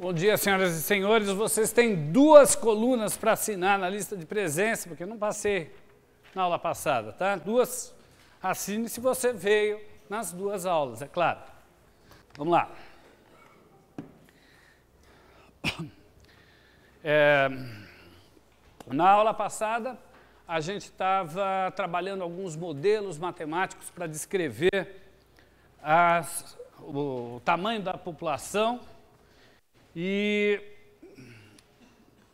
Bom dia, senhoras e senhores. Vocês têm duas colunas para assinar na lista de presença, porque eu não passei na aula passada, tá? Duas. Assine se você veio nas duas aulas, é claro. Vamos lá. É, na aula passada, a gente estava trabalhando alguns modelos matemáticos para descrever as, o tamanho da população e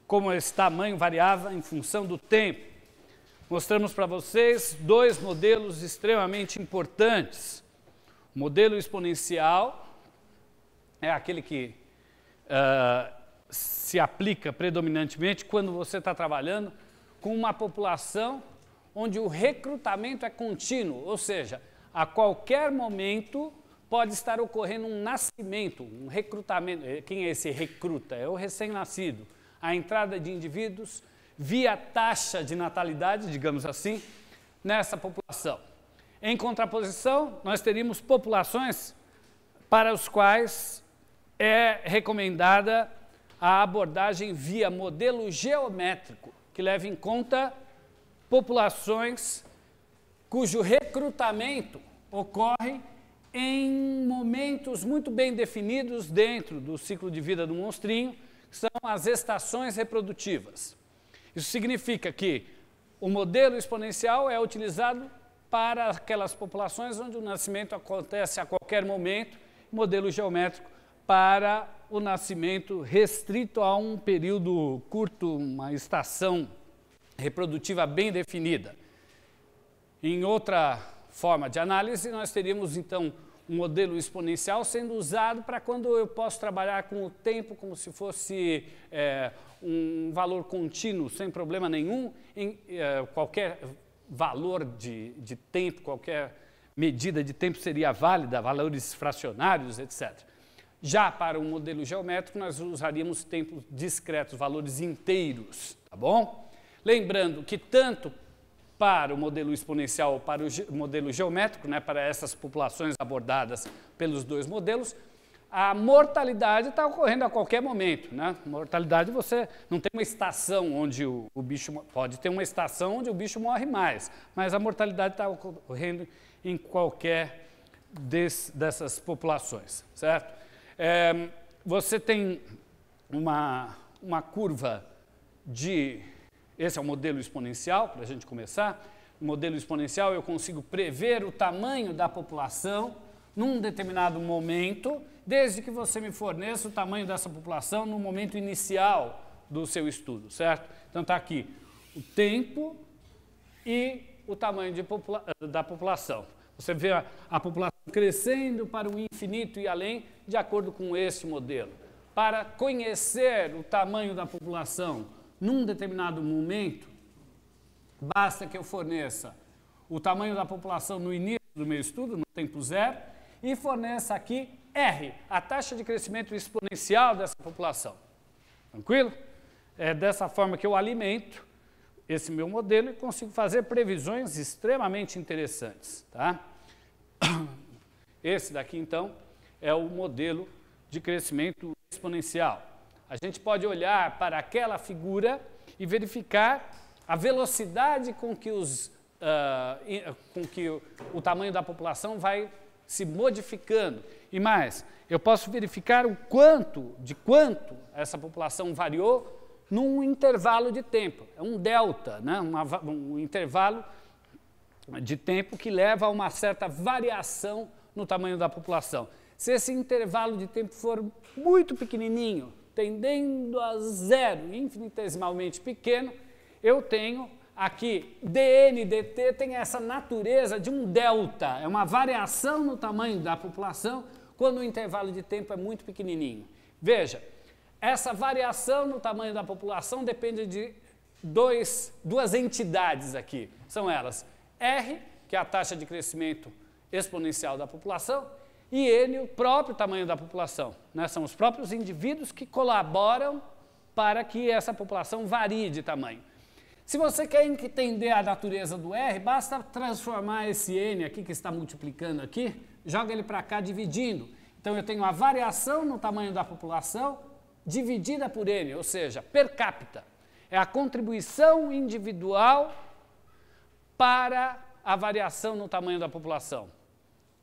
como esse tamanho variava em função do tempo, mostramos para vocês dois modelos extremamente importantes. O modelo exponencial é aquele que uh, se aplica predominantemente quando você está trabalhando com uma população onde o recrutamento é contínuo, ou seja, a qualquer momento pode estar ocorrendo um nascimento, um recrutamento. Eh, quem é esse recruta? É o recém-nascido. A entrada de indivíduos via taxa de natalidade, digamos assim, nessa população. Em contraposição, nós teríamos populações para os quais é recomendada a abordagem via modelo geométrico, que leva em conta populações cujo recrutamento ocorre em momentos muito bem definidos dentro do ciclo de vida do monstrinho, que são as estações reprodutivas. Isso significa que o modelo exponencial é utilizado para aquelas populações onde o nascimento acontece a qualquer momento, modelo geométrico para o nascimento restrito a um período curto, uma estação reprodutiva bem definida. Em outra forma de análise, nós teríamos então um modelo exponencial sendo usado para quando eu posso trabalhar com o tempo como se fosse é, um valor contínuo, sem problema nenhum, em é, qualquer valor de, de tempo, qualquer medida de tempo seria válida, valores fracionários, etc. Já para um modelo geométrico, nós usaríamos tempos discretos, valores inteiros, tá bom? Lembrando que tanto para o modelo exponencial ou para o modelo geométrico, né, para essas populações abordadas pelos dois modelos, a mortalidade está ocorrendo a qualquer momento. Né? Mortalidade você não tem uma estação onde o, o bicho pode ter uma estação onde o bicho morre mais, mas a mortalidade está ocorrendo em qualquer des, dessas populações, certo? É, você tem uma, uma curva de esse é o modelo exponencial, para a gente começar. No modelo exponencial, eu consigo prever o tamanho da população num determinado momento, desde que você me forneça o tamanho dessa população no momento inicial do seu estudo, certo? Então está aqui o tempo e o tamanho popula da população. Você vê a, a população crescendo para o infinito e além, de acordo com esse modelo. Para conhecer o tamanho da população num determinado momento, basta que eu forneça o tamanho da população no início do meu estudo, no tempo zero, e forneça aqui R, a taxa de crescimento exponencial dessa população. Tranquilo? É dessa forma que eu alimento esse meu modelo e consigo fazer previsões extremamente interessantes. Tá? Esse daqui, então, é o modelo de crescimento exponencial. A gente pode olhar para aquela figura e verificar a velocidade com que, os, uh, com que o, o tamanho da população vai se modificando. E mais, eu posso verificar o quanto, de quanto essa população variou num intervalo de tempo. É um delta, né? um intervalo de tempo que leva a uma certa variação no tamanho da população. Se esse intervalo de tempo for muito pequenininho, tendendo a zero, infinitesimalmente pequeno, eu tenho aqui dN/dt tem essa natureza de um delta, é uma variação no tamanho da população quando o intervalo de tempo é muito pequenininho. Veja, essa variação no tamanho da população depende de dois, duas entidades aqui. São elas R, que é a taxa de crescimento exponencial da população, e ele o próprio tamanho da população. Né? São os próprios indivíduos que colaboram para que essa população varie de tamanho. Se você quer entender a natureza do R, basta transformar esse N aqui, que está multiplicando aqui, joga ele para cá dividindo. Então eu tenho a variação no tamanho da população dividida por N, ou seja, per capita. É a contribuição individual para a variação no tamanho da população.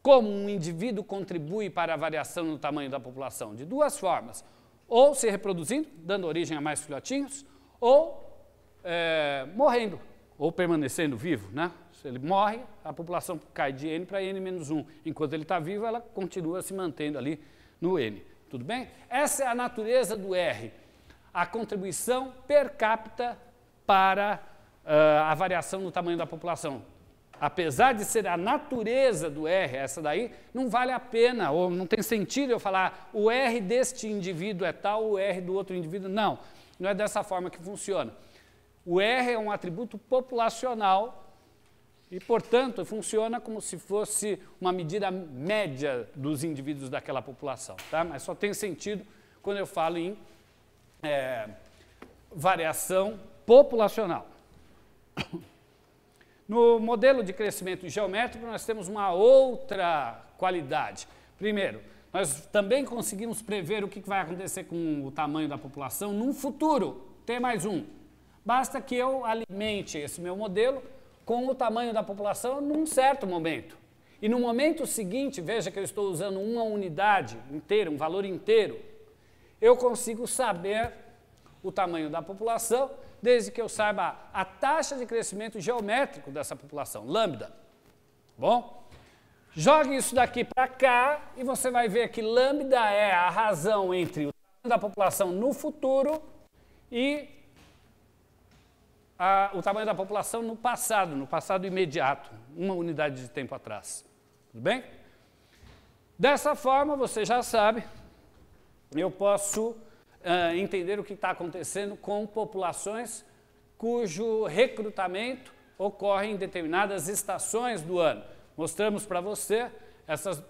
Como um indivíduo contribui para a variação no tamanho da população? De duas formas: ou se reproduzindo, dando origem a mais filhotinhos, ou é, morrendo, ou permanecendo vivo. Né? Se ele morre, a população cai de N para N menos 1. Enquanto ele está vivo, ela continua se mantendo ali no N. Tudo bem? Essa é a natureza do R, a contribuição per capita para uh, a variação no tamanho da população apesar de ser a natureza do R, essa daí, não vale a pena, ou não tem sentido eu falar o R deste indivíduo é tal, o R do outro indivíduo, não. Não é dessa forma que funciona. O R é um atributo populacional e, portanto, funciona como se fosse uma medida média dos indivíduos daquela população. Tá? Mas só tem sentido quando eu falo em é, variação populacional. No modelo de crescimento geométrico, nós temos uma outra qualidade. Primeiro, nós também conseguimos prever o que vai acontecer com o tamanho da população num futuro, T mais um. Basta que eu alimente esse meu modelo com o tamanho da população num certo momento. E no momento seguinte, veja que eu estou usando uma unidade inteira, um valor inteiro, eu consigo saber o tamanho da população desde que eu saiba a taxa de crescimento geométrico dessa população, lambda. Bom? Jogue isso daqui para cá e você vai ver que lambda é a razão entre o tamanho da população no futuro e a, o tamanho da população no passado, no passado imediato, uma unidade de tempo atrás. Tudo bem? Dessa forma, você já sabe, eu posso uh, entender o que está acontecendo com populações cujo recrutamento ocorre em determinadas estações do ano. Mostramos para você essas.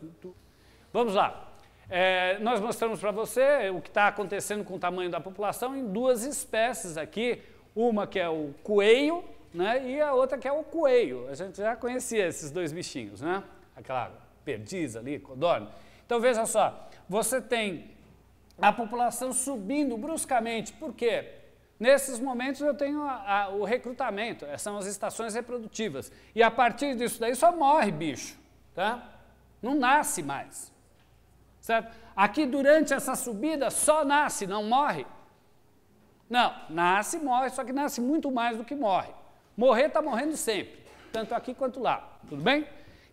Vamos lá. É, nós mostramos para você o que está acontecendo com o tamanho da população em duas espécies aqui. Uma que é o coelho né, e a outra que é o coelho. A gente já conhecia esses dois bichinhos, né? Aquela perdiz ali, codorna. Então veja só, você tem a população subindo bruscamente. Por quê? Nesses momentos eu tenho a, a, o recrutamento, eh, são as estações reprodutivas. E a partir disso daí só morre bicho, tá? Não nasce mais. Certo? Aqui durante essa subida só nasce, não morre. Não, nasce, morre, só que nasce muito mais do que morre. Morrer está morrendo sempre, tanto aqui quanto lá. Tudo bem?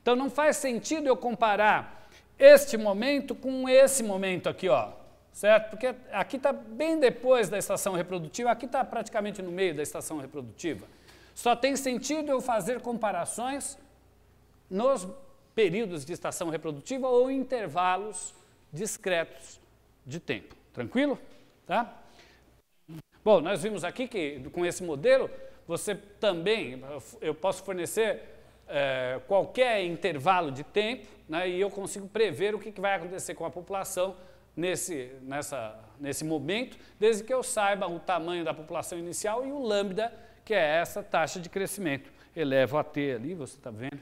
Então não faz sentido eu comparar este momento com esse momento aqui, ó certo? Porque aqui está bem depois da estação reprodutiva, aqui está praticamente no meio da estação reprodutiva. Só tem sentido eu fazer comparações nos períodos de estação reprodutiva ou intervalos discretos de tempo. Tranquilo? Tá? Bom, nós vimos aqui que com esse modelo você também, eu posso fornecer é, qualquer intervalo de tempo né, e eu consigo prever o que vai acontecer com a população nesse, nessa, nesse momento, desde que eu saiba o tamanho da população inicial e o lambda, que é essa taxa de crescimento. Elevo a t ali, você está vendo.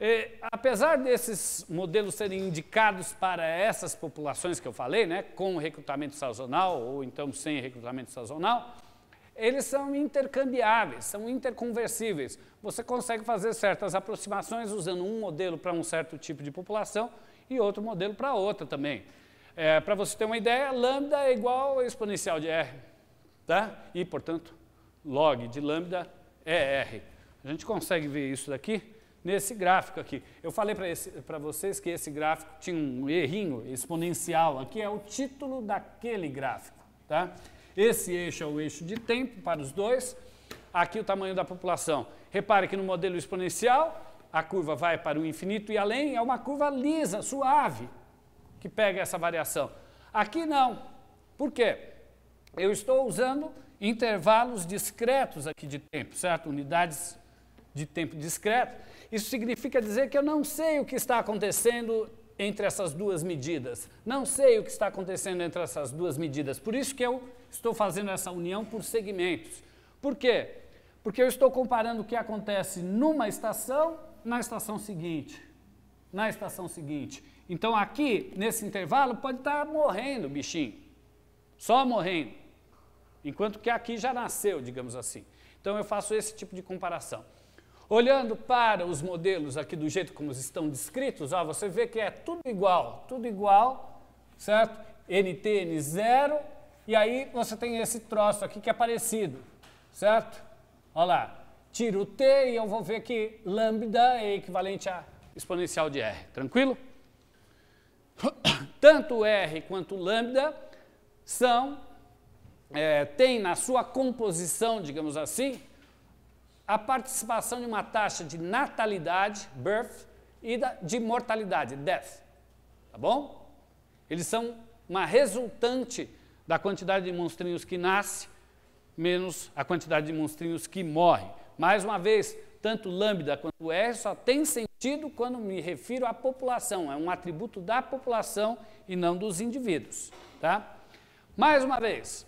E, apesar desses modelos serem indicados para essas populações que eu falei, né, com recrutamento sazonal ou então sem recrutamento sazonal, eles são intercambiáveis, são interconversíveis. Você consegue fazer certas aproximações usando um modelo para um certo tipo de população e outro modelo para outra também. É, Para você ter uma ideia, lambda é igual a exponencial de r, tá? E, portanto, log de lambda é r. A gente consegue ver isso daqui nesse gráfico aqui. Eu falei para vocês que esse gráfico tinha um errinho exponencial. Aqui é o título daquele gráfico. Tá? Esse eixo é o eixo de tempo para os dois. Aqui o tamanho da população. Repare que no modelo exponencial, a curva vai para o infinito e além, é uma curva lisa, suave que pega essa variação. Aqui não. Por quê? Eu estou usando intervalos discretos aqui de tempo, certo? Unidades de tempo discreto. Isso significa dizer que eu não sei o que está acontecendo entre essas duas medidas. Não sei o que está acontecendo entre essas duas medidas. Por isso que eu estou fazendo essa união por segmentos. Por quê? Porque eu estou comparando o que acontece numa estação na estação seguinte. Na estação seguinte. Então aqui, nesse intervalo, pode estar tá morrendo o bichinho, só morrendo, enquanto que aqui já nasceu, digamos assim. Então eu faço esse tipo de comparação. Olhando para os modelos aqui do jeito como estão descritos, ó, você vê que é tudo igual, tudo igual, certo? NTN 0, e aí você tem esse troço aqui que é parecido, certo? Olha lá, tiro o t e eu vou ver que lambda é equivalente a exponencial de r, tranquilo? Tanto R quanto lambda são, é, têm na sua composição, digamos assim, a participação de uma taxa de natalidade, birth, e da, de mortalidade, death. Tá bom? Eles são uma resultante da quantidade de monstrinhos que nasce menos a quantidade de monstrinhos que morre. Mais uma vez, tanto lambda quanto R só tem sentido tido quando me refiro à população, é um atributo da população e não dos indivíduos. Tá? Mais uma vez,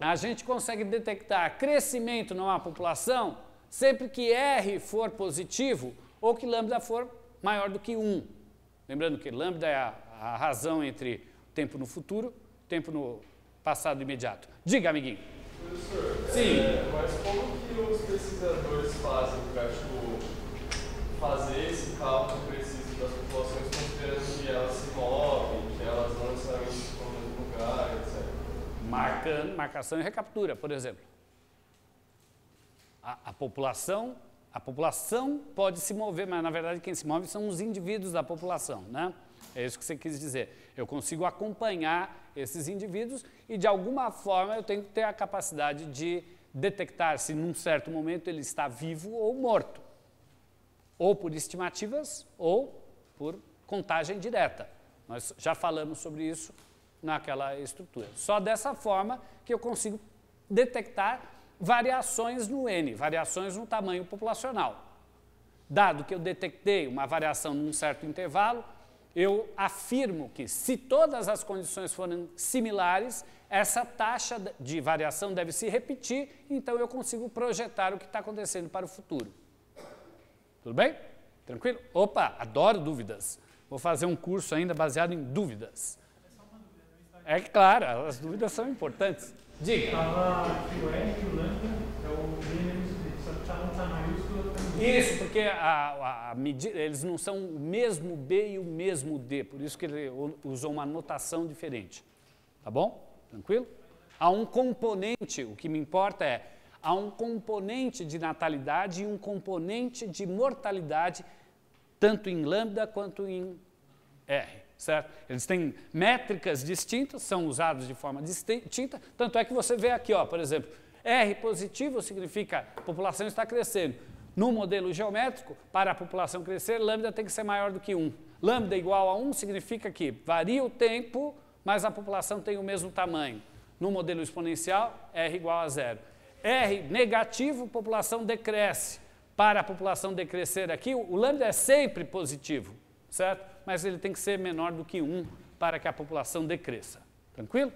a gente consegue detectar crescimento numa população sempre que R for positivo ou que lambda for maior do que 1. Lembrando que lambda é a, a razão entre tempo no futuro, tempo no passado imediato. Diga, amiguinho. Professor, Sim. É, mas como que os pesquisadores fazem para tipo, fazer esse cálculo preciso das populações considerando que elas se movem, que elas não necessariamente ficam no mesmo lugar, etc. Marcando, marcação e recaptura, por exemplo. A, a, população, a população pode se mover, mas na verdade quem se move são os indivíduos da população, né? É isso que você quis dizer. Eu consigo acompanhar esses indivíduos e de alguma forma eu tenho que ter a capacidade de detectar se num certo momento ele está vivo ou morto ou por estimativas ou por contagem direta. Nós já falamos sobre isso naquela estrutura. Só dessa forma que eu consigo detectar variações no N, variações no tamanho populacional. Dado que eu detectei uma variação num certo intervalo, eu afirmo que se todas as condições forem similares, essa taxa de variação deve se repetir, então eu consigo projetar o que está acontecendo para o futuro. Tudo bem? Tranquilo? Opa, adoro dúvidas. Vou fazer um curso ainda baseado em dúvidas. É claro, as dúvidas são importantes. Diga. Isso, porque a, a medida, eles não são o mesmo B e o mesmo D, por isso que ele usou uma notação diferente. Tá bom? Tranquilo? Há um componente, o que me importa é há um componente de natalidade e um componente de mortalidade, tanto em lambda quanto em R. Certo? Eles têm métricas distintas, são usados de forma distinta, tanto é que você vê aqui, ó, por exemplo, R positivo significa a população está crescendo. No modelo geométrico, para a população crescer, lambda tem que ser maior do que 1. Lambda igual a 1 significa que varia o tempo, mas a população tem o mesmo tamanho. No modelo exponencial, R igual a zero. R negativo, população decresce. Para a população decrescer aqui, o lambda é sempre positivo, certo? Mas ele tem que ser menor do que 1 para que a população decresça. Tranquilo?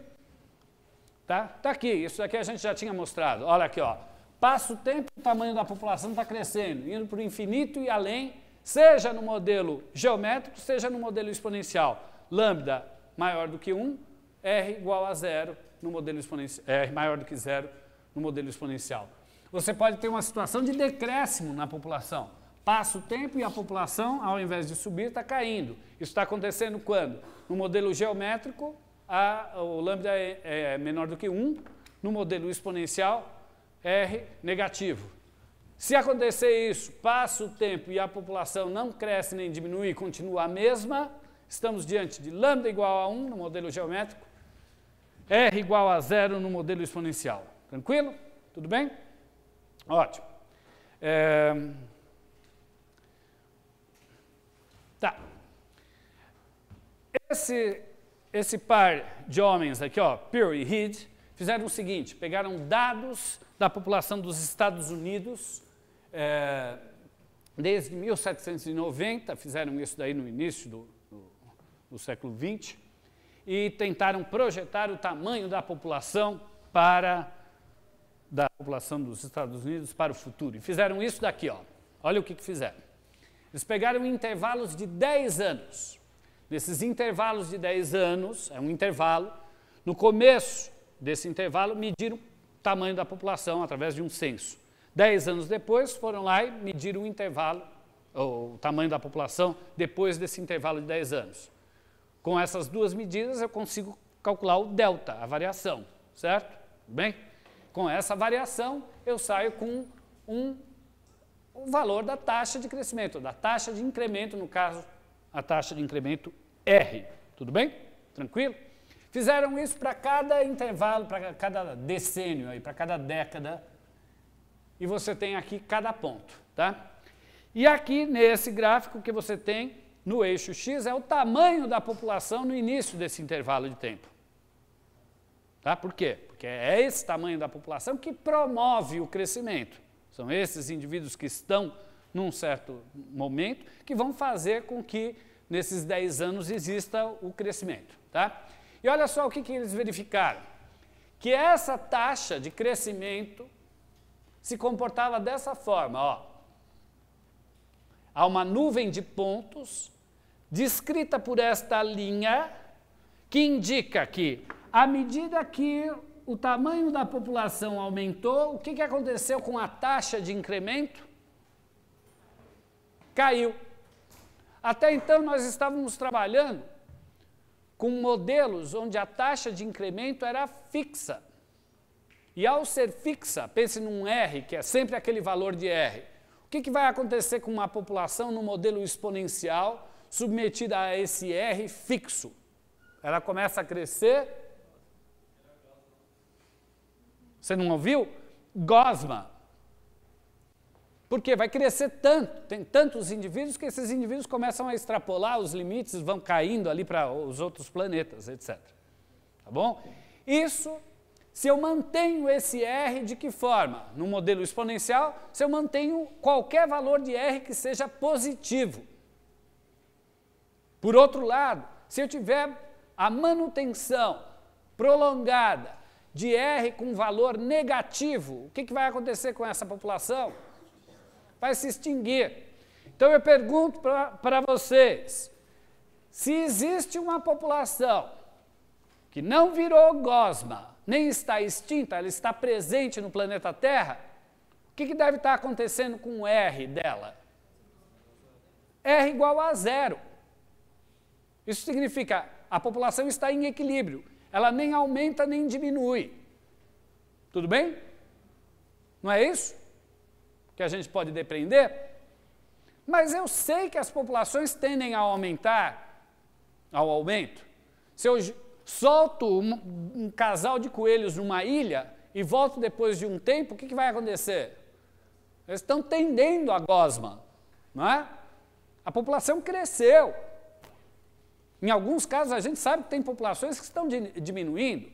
Tá? Tá aqui, isso aqui a gente já tinha mostrado. Olha aqui, ó. Passa o tempo, o tamanho da população está crescendo, indo para o infinito e além, seja no modelo geométrico, seja no modelo exponencial. Lambda maior do que 1, R igual a zero no modelo exponencial, R maior do que zero no modelo exponencial. Você pode ter uma situação de decréscimo na população. Passa o tempo e a população, ao invés de subir, está caindo. Isso está acontecendo quando? No modelo geométrico, a, o lambda é, é menor do que 1. No modelo exponencial, R negativo. Se acontecer isso, passa o tempo e a população não cresce nem diminui, continua a mesma, estamos diante de lambda igual a 1 no modelo geométrico, R igual a zero no modelo exponencial. Tranquilo? Tudo bem? Ótimo. É... Tá. Esse, esse par de homens aqui, ó, Peer e Reed, fizeram o seguinte: pegaram dados da população dos Estados Unidos é, desde 1790, fizeram isso daí no início do, do, do século XX, e tentaram projetar o tamanho da população para da população dos Estados Unidos para o futuro. E fizeram isso daqui, ó. Olha o que, que fizeram. Eles pegaram intervalos de 10 anos. Nesses intervalos de 10 anos, é um intervalo, no começo desse intervalo mediram o tamanho da população através de um censo. 10 anos depois foram lá e mediram o intervalo, ou, o tamanho da população depois desse intervalo de 10 anos. Com essas duas medidas eu consigo calcular o delta, a variação, certo? Bem? Com essa variação, eu saio com um, um valor da taxa de crescimento, da taxa de incremento, no caso, a taxa de incremento R. Tudo bem? Tranquilo? Fizeram isso para cada intervalo, para cada decênio, para cada década. E você tem aqui cada ponto. Tá? E aqui nesse gráfico que você tem no eixo X é o tamanho da população no início desse intervalo de tempo. Tá? Por quê? porque é esse tamanho da população que promove o crescimento. São esses indivíduos que estão num certo momento que vão fazer com que nesses 10 anos exista o crescimento. Tá? E olha só o que, que eles verificaram: que essa taxa de crescimento se comportava dessa forma. Ó. Há uma nuvem de pontos descrita por esta linha que indica que à medida que o tamanho da população aumentou, o que, que aconteceu com a taxa de incremento? Caiu. Até então, nós estávamos trabalhando com modelos onde a taxa de incremento era fixa. E ao ser fixa, pense num R, que é sempre aquele valor de R. O que, que vai acontecer com uma população no modelo exponencial submetida a esse R fixo? Ela começa a crescer você não ouviu? Gosma. Porque vai crescer tanto, tem tantos indivíduos que esses indivíduos começam a extrapolar os limites, vão caindo ali para os outros planetas, etc. Tá bom? Isso se eu mantenho esse R de que forma? No modelo exponencial, se eu mantenho qualquer valor de R que seja positivo. Por outro lado, se eu tiver a manutenção prolongada de R com valor negativo, o que, que vai acontecer com essa população? Vai se extinguir. Então eu pergunto para vocês: se existe uma população que não virou gosma, nem está extinta, ela está presente no planeta Terra, o que, que deve estar acontecendo com o R dela? R igual a zero. Isso significa a população está em equilíbrio. Ela nem aumenta nem diminui. Tudo bem? Não é isso? Que a gente pode depreender? Mas eu sei que as populações tendem a aumentar, ao aumento. Se eu solto um, um casal de coelhos numa ilha e volto depois de um tempo, o que, que vai acontecer? Eles estão tendendo a gosma, não é? A população cresceu, em alguns casos, a gente sabe que tem populações que estão diminuindo.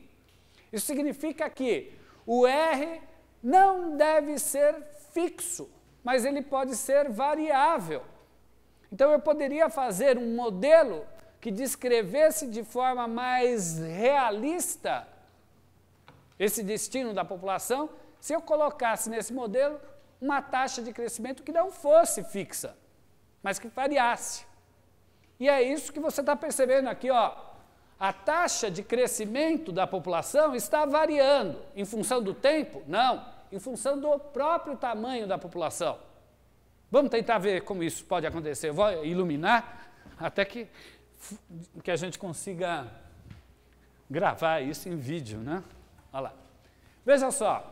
Isso significa que o R não deve ser fixo, mas ele pode ser variável. Então, eu poderia fazer um modelo que descrevesse de forma mais realista esse destino da população se eu colocasse nesse modelo uma taxa de crescimento que não fosse fixa, mas que variasse. E é isso que você está percebendo aqui, ó. A taxa de crescimento da população está variando em função do tempo? Não, em função do próprio tamanho da população. Vamos tentar ver como isso pode acontecer. Eu vou iluminar até que, que a gente consiga gravar isso em vídeo, né? Olha lá. Veja só.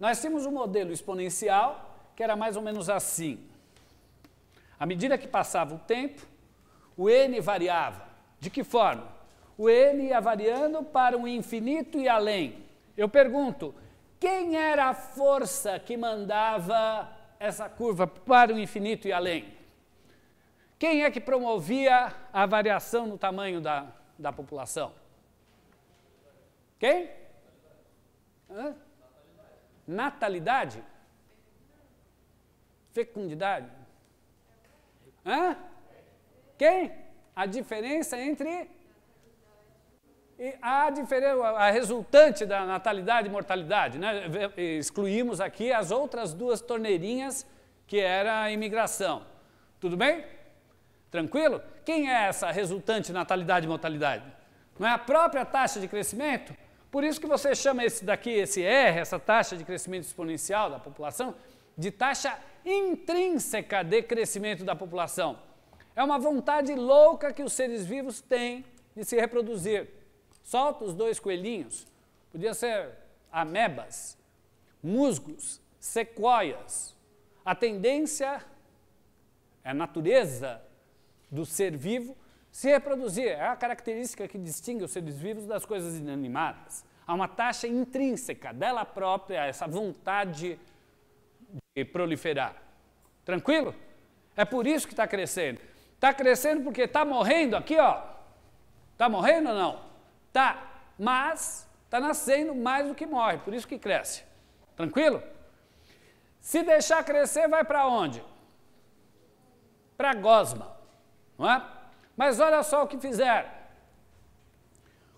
Nós tínhamos um modelo exponencial que era mais ou menos assim. À medida que passava o tempo, o n variava. De que forma? O n ia variando para o infinito e além. Eu pergunto, quem era a força que mandava essa curva para o infinito e além? Quem é que promovia a variação no tamanho da, da população? Quem? Hã? Natalidade? Fecundidade? Hã? Quem? A diferença entre. A, diferença, a resultante da natalidade e mortalidade. Né? Excluímos aqui as outras duas torneirinhas que era a imigração. Tudo bem? Tranquilo? Quem é essa resultante natalidade e mortalidade? Não é a própria taxa de crescimento? Por isso que você chama esse daqui, esse R, essa taxa de crescimento exponencial da população, de taxa intrínseca de crescimento da população. É uma vontade louca que os seres vivos têm de se reproduzir. Solta os dois coelhinhos, podia ser amebas, musgos, sequoias. A tendência, é a natureza do ser vivo se reproduzir. É a característica que distingue os seres vivos das coisas inanimadas. Há uma taxa intrínseca dela própria, essa vontade de proliferar. Tranquilo? É por isso que está crescendo. Está crescendo porque está morrendo aqui, ó. Está morrendo ou não? Tá, mas está nascendo mais do que morre, por isso que cresce. Tranquilo? Se deixar crescer, vai para onde? Para gosma, não é? Mas olha só o que fizeram.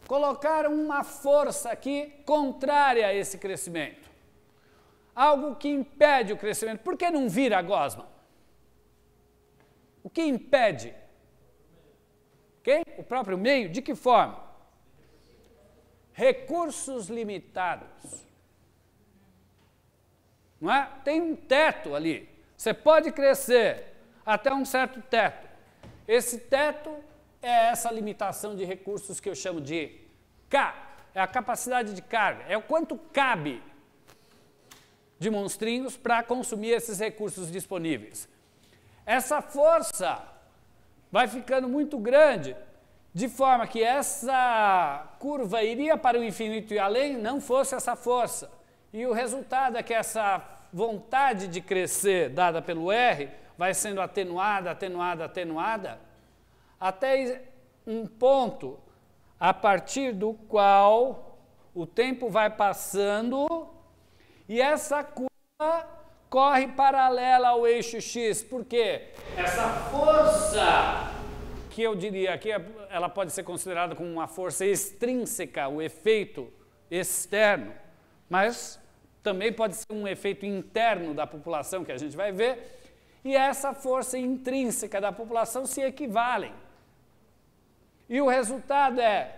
Colocaram uma força aqui contrária a esse crescimento. Algo que impede o crescimento. Por que não vira gosma? O que impede? Quem? O próprio meio? De que forma? Recursos limitados. Não é? Tem um teto ali. Você pode crescer até um certo teto. Esse teto é essa limitação de recursos que eu chamo de K. É a capacidade de carga. É o quanto cabe de monstrinhos para consumir esses recursos disponíveis essa força vai ficando muito grande, de forma que essa curva iria para o infinito e além, não fosse essa força. E o resultado é que essa vontade de crescer dada pelo R vai sendo atenuada, atenuada, atenuada, até um ponto a partir do qual o tempo vai passando e essa curva corre paralela ao eixo X. Por quê? Essa força, que eu diria que é, ela pode ser considerada como uma força extrínseca, o efeito externo, mas também pode ser um efeito interno da população, que a gente vai ver, e essa força intrínseca da população se equivalem. E o resultado é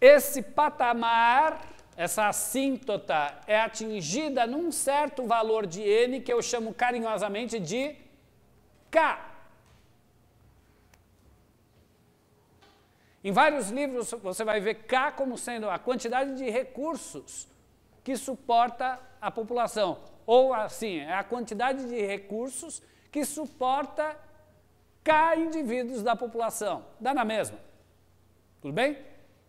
esse patamar essa assíntota é atingida num certo valor de N que eu chamo carinhosamente de K. Em vários livros você vai ver K como sendo a quantidade de recursos que suporta a população. Ou assim, é a quantidade de recursos que suporta K indivíduos da população. Dá na mesma. Tudo bem?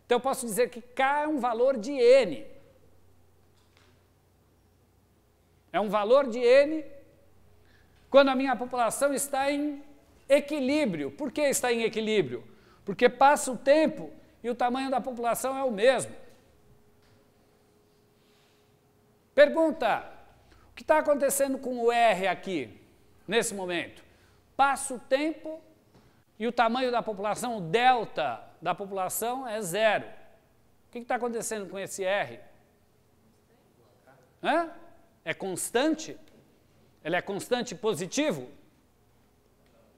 Então eu posso dizer que K é um valor de N. É um valor de N quando a minha população está em equilíbrio. Por que está em equilíbrio? Porque passa o tempo e o tamanho da população é o mesmo. Pergunta: o que está acontecendo com o R aqui, nesse momento? Passa o tempo e o tamanho da população, o delta, da população é zero. O que está acontecendo com esse R? Hã? É constante? Ele é constante positivo?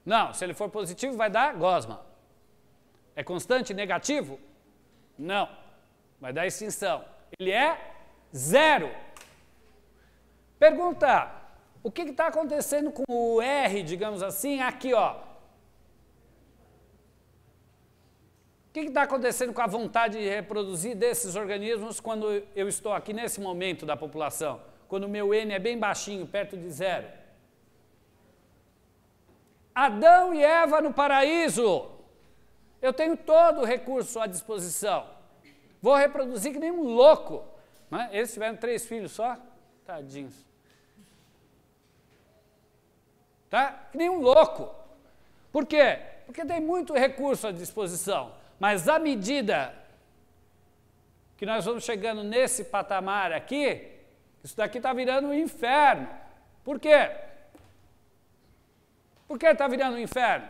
Não, se ele for positivo vai dar gosma. É constante negativo? Não, vai dar extinção. Ele é zero. Pergunta, o que está acontecendo com o R, digamos assim, aqui ó, O que está acontecendo com a vontade de reproduzir desses organismos quando eu estou aqui nesse momento da população? Quando o meu N é bem baixinho, perto de zero. Adão e Eva no paraíso. Eu tenho todo o recurso à disposição. Vou reproduzir que nem um louco. Né? Eles tiveram três filhos só? Tadinhos. Tá? Que nem um louco. Por quê? Porque tem muito recurso à disposição. Mas à medida que nós vamos chegando nesse patamar aqui, isso daqui está virando um inferno. Por quê? Por que está virando um inferno?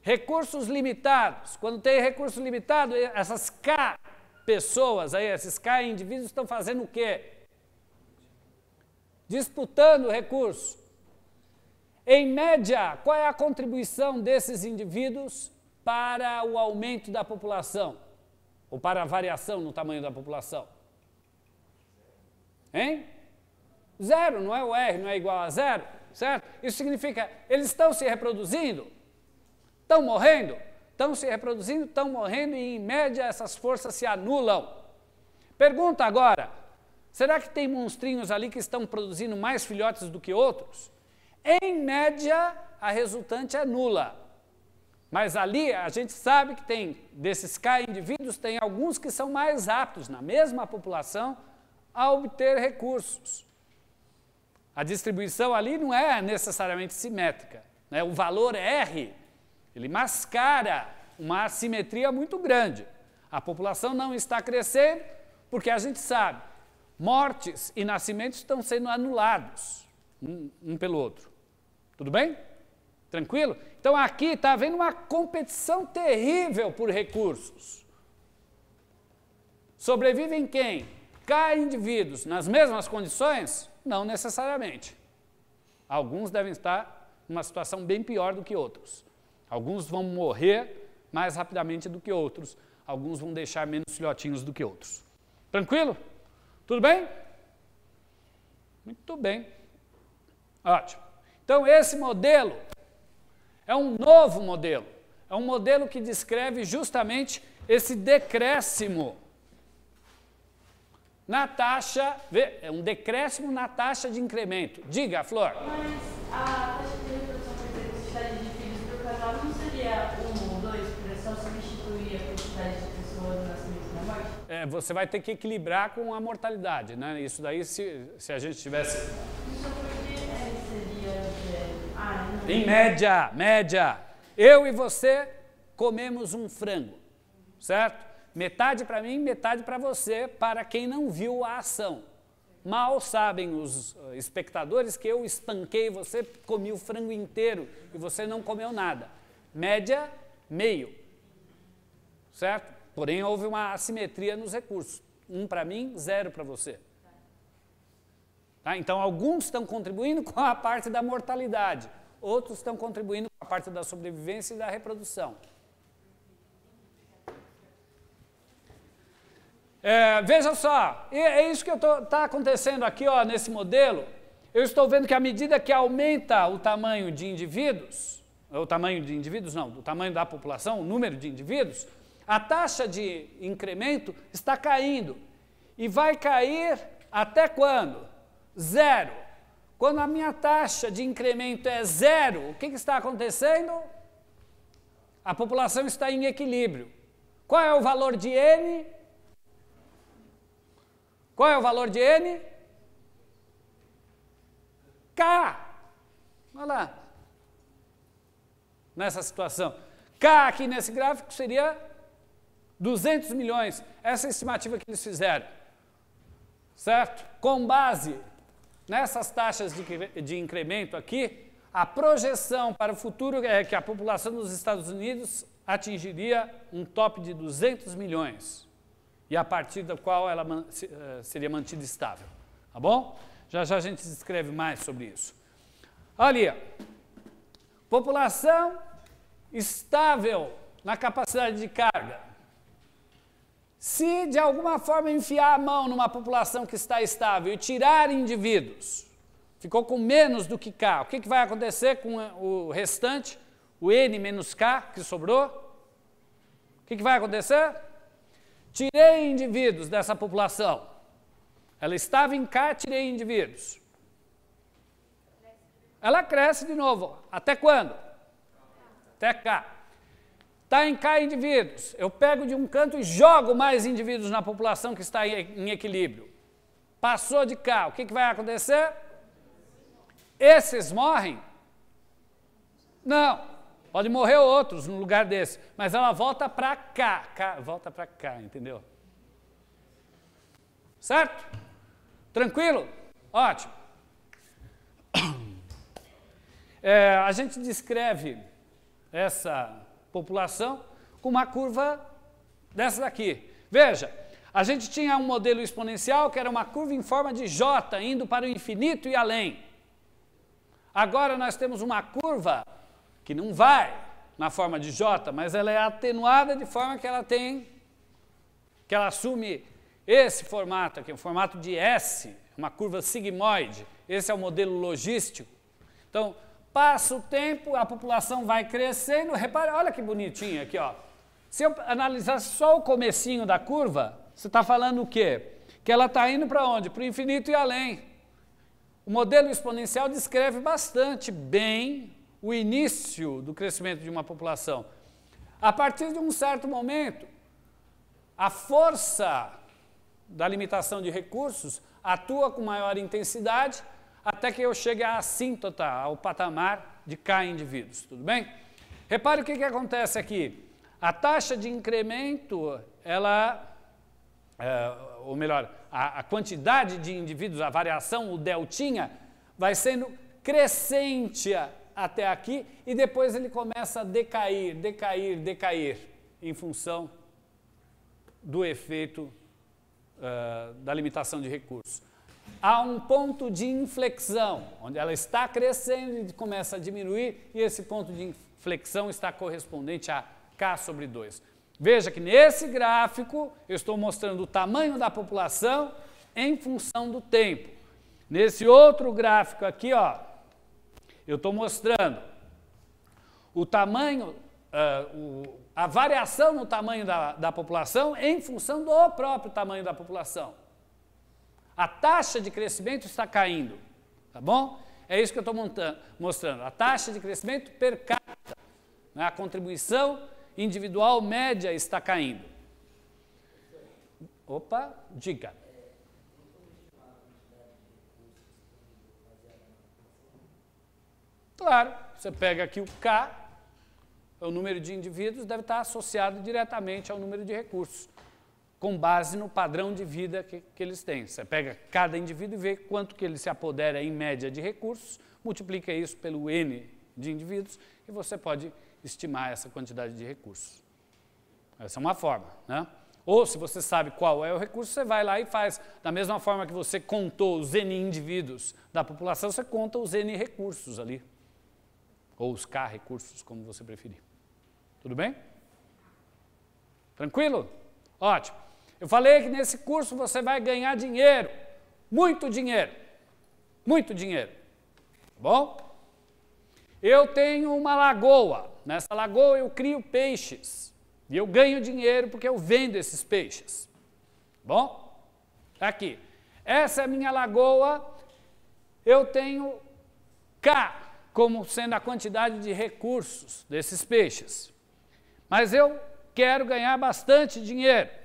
Recursos limitados. Quando tem recurso limitado, essas K pessoas aí, esses K indivíduos estão fazendo o quê? Disputando recurso. Em média, qual é a contribuição desses indivíduos para o aumento da população? Ou para a variação no tamanho da população? Hein? Zero, não é o R, não é igual a zero, certo? Isso significa, eles estão se reproduzindo, estão morrendo, estão se reproduzindo, estão morrendo e, em média, essas forças se anulam. Pergunta agora, será que tem monstrinhos ali que estão produzindo mais filhotes do que outros? Em média, a resultante é nula. Mas ali a gente sabe que tem, desses K indivíduos, tem alguns que são mais aptos na mesma população a obter recursos. A distribuição ali não é necessariamente simétrica. Né? O valor R, ele mascara uma assimetria muito grande. A população não está crescendo, porque a gente sabe, mortes e nascimentos estão sendo anulados um, um pelo outro. Tudo bem? Tranquilo? Então aqui está havendo uma competição terrível por recursos. Sobrevivem quem? Cá indivíduos nas mesmas condições? Não necessariamente. Alguns devem estar numa situação bem pior do que outros. Alguns vão morrer mais rapidamente do que outros. Alguns vão deixar menos filhotinhos do que outros. Tranquilo? Tudo bem? Muito bem. Ótimo. Então, esse modelo é um novo modelo. É um modelo que descreve justamente esse decréscimo na taxa, é um decréscimo na taxa de incremento. Diga, Flor. Mas a taxa de reprodução por quantidade de filhos por casal não seria 1 ou 2, porque só substituir a quantidade de pessoas no nascimento e na morte? É, você vai ter que equilibrar com a mortalidade, né? Isso daí, se, se a gente tivesse... Isso em média, média. Eu e você comemos um frango, certo? Metade para mim, metade para você, para quem não viu a ação. Mal sabem os eh, espectadores que eu espanquei você, comi o frango inteiro e você não comeu nada. Média, meio. Certo? Porém, houve uma assimetria nos recursos. Um para mim, zero para você. Tá? Então, alguns estão contribuindo com a parte da mortalidade outros estão contribuindo com a parte da sobrevivência e da reprodução. É, veja só, é isso que está acontecendo aqui ó, nesse modelo. Eu estou vendo que à medida que aumenta o tamanho de indivíduos, é o tamanho de indivíduos não, o tamanho da população, o número de indivíduos, a taxa de incremento está caindo. E vai cair até quando? Zero. Quando a minha taxa de incremento é zero, o que, que está acontecendo? A população está em equilíbrio. Qual é o valor de N? Qual é o valor de N? K. Olha lá. Nessa situação. K aqui nesse gráfico seria 200 milhões. Essa é a estimativa que eles fizeram. Certo? Com base Nessas taxas de, de incremento aqui, a projeção para o futuro é que a população dos Estados Unidos atingiria um top de 200 milhões e a partir da qual ela eh, seria mantida estável, tá bom? Já já a gente escreve mais sobre isso. Ali, população estável na capacidade de carga. Se de alguma forma enfiar a mão numa população que está estável e tirar indivíduos, ficou com menos do que K, o que, que vai acontecer com o restante, o N menos K que sobrou? O que, que vai acontecer? Tirei indivíduos dessa população. Ela estava em K, tirei indivíduos. Ela cresce de novo. Até quando? Até K. Está em cá indivíduos. Eu pego de um canto e jogo mais indivíduos na população que está em equilíbrio. Passou de cá, o que, que vai acontecer? Esses morrem? Não. Pode morrer outros no lugar desse, mas ela volta para cá, cá, volta para cá, entendeu? Certo? Tranquilo? Ótimo. É, a gente descreve essa população, com uma curva dessa daqui. Veja, a gente tinha um modelo exponencial que era uma curva em forma de J, indo para o infinito e além. Agora nós temos uma curva que não vai na forma de J, mas ela é atenuada de forma que ela tem, que ela assume esse formato aqui, o formato de S, uma curva sigmoide. Esse é o modelo logístico. Então, Passa o tempo, a população vai crescendo. Repare, olha que bonitinho aqui, ó. Se eu analisar só o comecinho da curva, você está falando o quê? Que ela está indo para onde? Para o infinito e além. O modelo exponencial descreve bastante bem o início do crescimento de uma população. A partir de um certo momento, a força da limitação de recursos atua com maior intensidade até que eu chegue à assíntota, ao patamar de K indivíduos, tudo bem? Repare o que, que acontece aqui. A taxa de incremento, ela, é, ou melhor, a, a quantidade de indivíduos, a variação, o deltinha, vai sendo crescente até aqui e depois ele começa a decair, decair, decair, em função do efeito uh, da limitação de recursos há um ponto de inflexão, onde ela está crescendo e começa a diminuir, e esse ponto de inflexão está correspondente a K sobre 2. Veja que nesse gráfico eu estou mostrando o tamanho da população em função do tempo. Nesse outro gráfico aqui, ó, eu estou mostrando o tamanho, uh, o, a variação no tamanho da, da população em função do próprio tamanho da população. A taxa de crescimento está caindo, tá bom? É isso que eu estou mostrando. A taxa de crescimento per capita, né? a contribuição individual média está caindo. Opa, diga. Claro, você pega aqui o K, é o número de indivíduos deve estar associado diretamente ao número de recursos com base no padrão de vida que, que eles têm. Você pega cada indivíduo e vê quanto que ele se apodera em média de recursos, multiplica isso pelo N de indivíduos e você pode estimar essa quantidade de recursos. Essa é uma forma, né? Ou se você sabe qual é o recurso, você vai lá e faz. Da mesma forma que você contou os N indivíduos da população, você conta os N recursos ali. Ou os K recursos, como você preferir. Tudo bem? Tranquilo? Ótimo. Eu falei que nesse curso você vai ganhar dinheiro, muito dinheiro, muito dinheiro. Tá bom? Eu tenho uma lagoa, nessa lagoa eu crio peixes e eu ganho dinheiro porque eu vendo esses peixes. Tá bom? Tá aqui. Essa é a minha lagoa. Eu tenho K como sendo a quantidade de recursos desses peixes. Mas eu quero ganhar bastante dinheiro.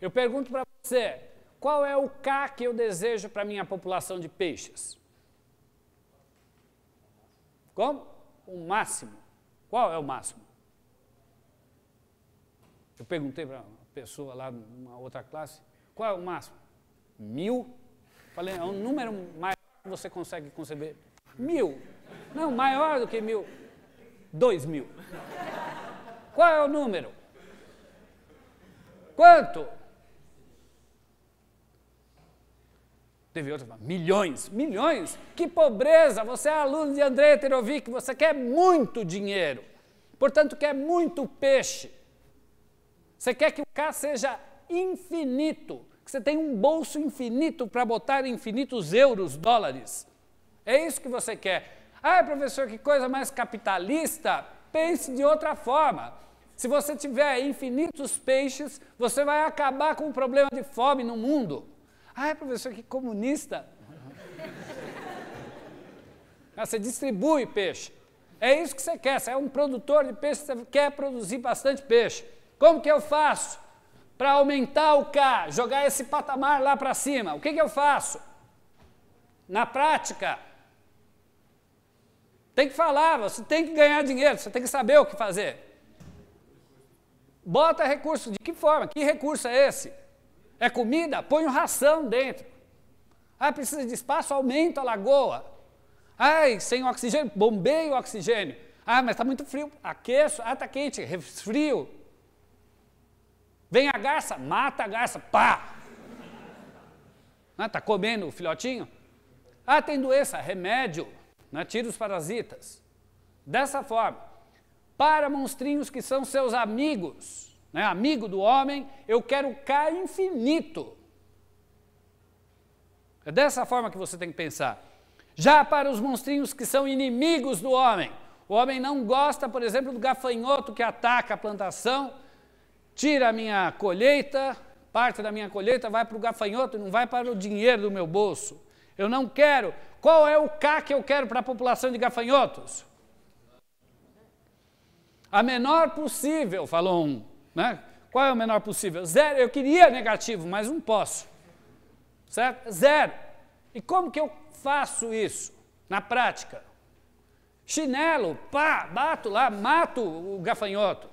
Eu pergunto para você, qual é o K que eu desejo para minha população de peixes? Como? O máximo. Qual é o máximo? Eu perguntei para uma pessoa lá numa outra classe, qual é o máximo? Mil? Falei, é um número maior que você consegue conceber. Mil. Não, maior do que mil. Dois mil. Qual é o número? Quanto? Teve outro, milhões, milhões? Que pobreza! Você é aluno de André Terovic, você quer muito dinheiro, portanto, quer muito peixe. Você quer que o K seja infinito, que você tenha um bolso infinito para botar infinitos euros, dólares. É isso que você quer. Ah, professor, que coisa mais capitalista? Pense de outra forma. Se você tiver infinitos peixes, você vai acabar com o problema de fome no mundo. Ai, ah, é, professor, que comunista. Ah, você distribui peixe. É isso que você quer. Você é um produtor de peixe, você quer produzir bastante peixe. Como que eu faço para aumentar o K, jogar esse patamar lá para cima? O que, que eu faço? Na prática, tem que falar, você tem que ganhar dinheiro, você tem que saber o que fazer. Bota recurso, de que forma? Que recurso é esse? É comida? o ração dentro. Ah, precisa de espaço? Aumenta a lagoa. Ai, sem oxigênio? bombeia o oxigênio. Ah, mas está muito frio. Aqueço. Ah, está quente. Refrio. Vem a garça? Mata a garça. Pá! Está ah, tá comendo o filhotinho? Ah, tem doença? Remédio. Né? Tira os parasitas. Dessa forma, para monstrinhos que são seus amigos né, amigo do homem, eu quero K infinito. É dessa forma que você tem que pensar. Já para os monstrinhos que são inimigos do homem, o homem não gosta, por exemplo, do gafanhoto que ataca a plantação, tira a minha colheita, parte da minha colheita vai para o gafanhoto, e não vai para o dinheiro do meu bolso. Eu não quero. Qual é o K que eu quero para a população de gafanhotos? A menor possível, falou um. Né? Qual é o menor possível? Zero, eu queria negativo, mas não posso. Certo? Zero. E como que eu faço isso na prática? Chinelo, pá, bato lá, mato o gafanhoto.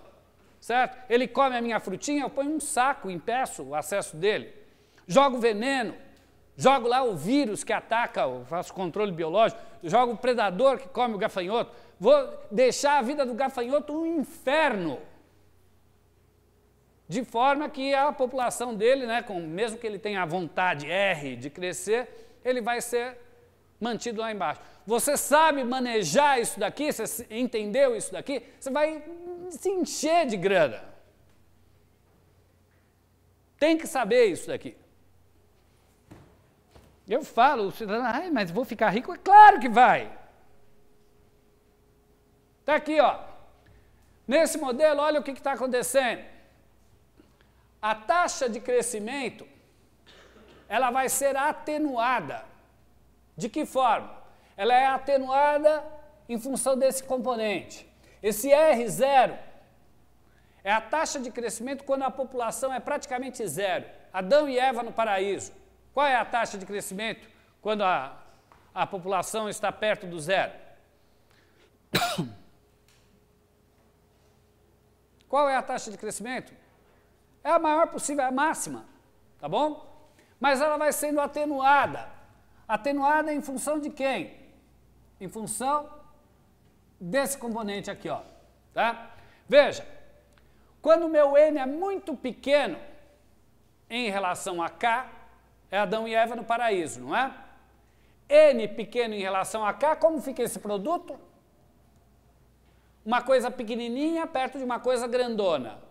Certo? Ele come a minha frutinha, eu ponho um saco, impeço o acesso dele. Jogo veneno, jogo lá o vírus que ataca, faço controle biológico, jogo o predador que come o gafanhoto. Vou deixar a vida do gafanhoto um inferno de forma que a população dele, né, com, mesmo que ele tenha a vontade R de crescer, ele vai ser mantido lá embaixo. Você sabe manejar isso daqui, você entendeu isso daqui, você vai se encher de grana. Tem que saber isso daqui. Eu falo, o cidadão, mas vou ficar rico? É claro que vai. Está aqui, ó. Nesse modelo, olha o que está acontecendo a taxa de crescimento ela vai ser atenuada. De que forma? Ela é atenuada em função desse componente. Esse R0 é a taxa de crescimento quando a população é praticamente zero. Adão e Eva no paraíso. Qual é a taxa de crescimento quando a, a população está perto do zero? Qual é a taxa de crescimento? É a maior possível, é a máxima, tá bom? Mas ela vai sendo atenuada. Atenuada em função de quem? Em função desse componente aqui, ó, tá? Veja, quando o meu n é muito pequeno em relação a k, é Adão e Eva no paraíso, não é? n pequeno em relação a k, como fica esse produto? Uma coisa pequenininha perto de uma coisa grandona.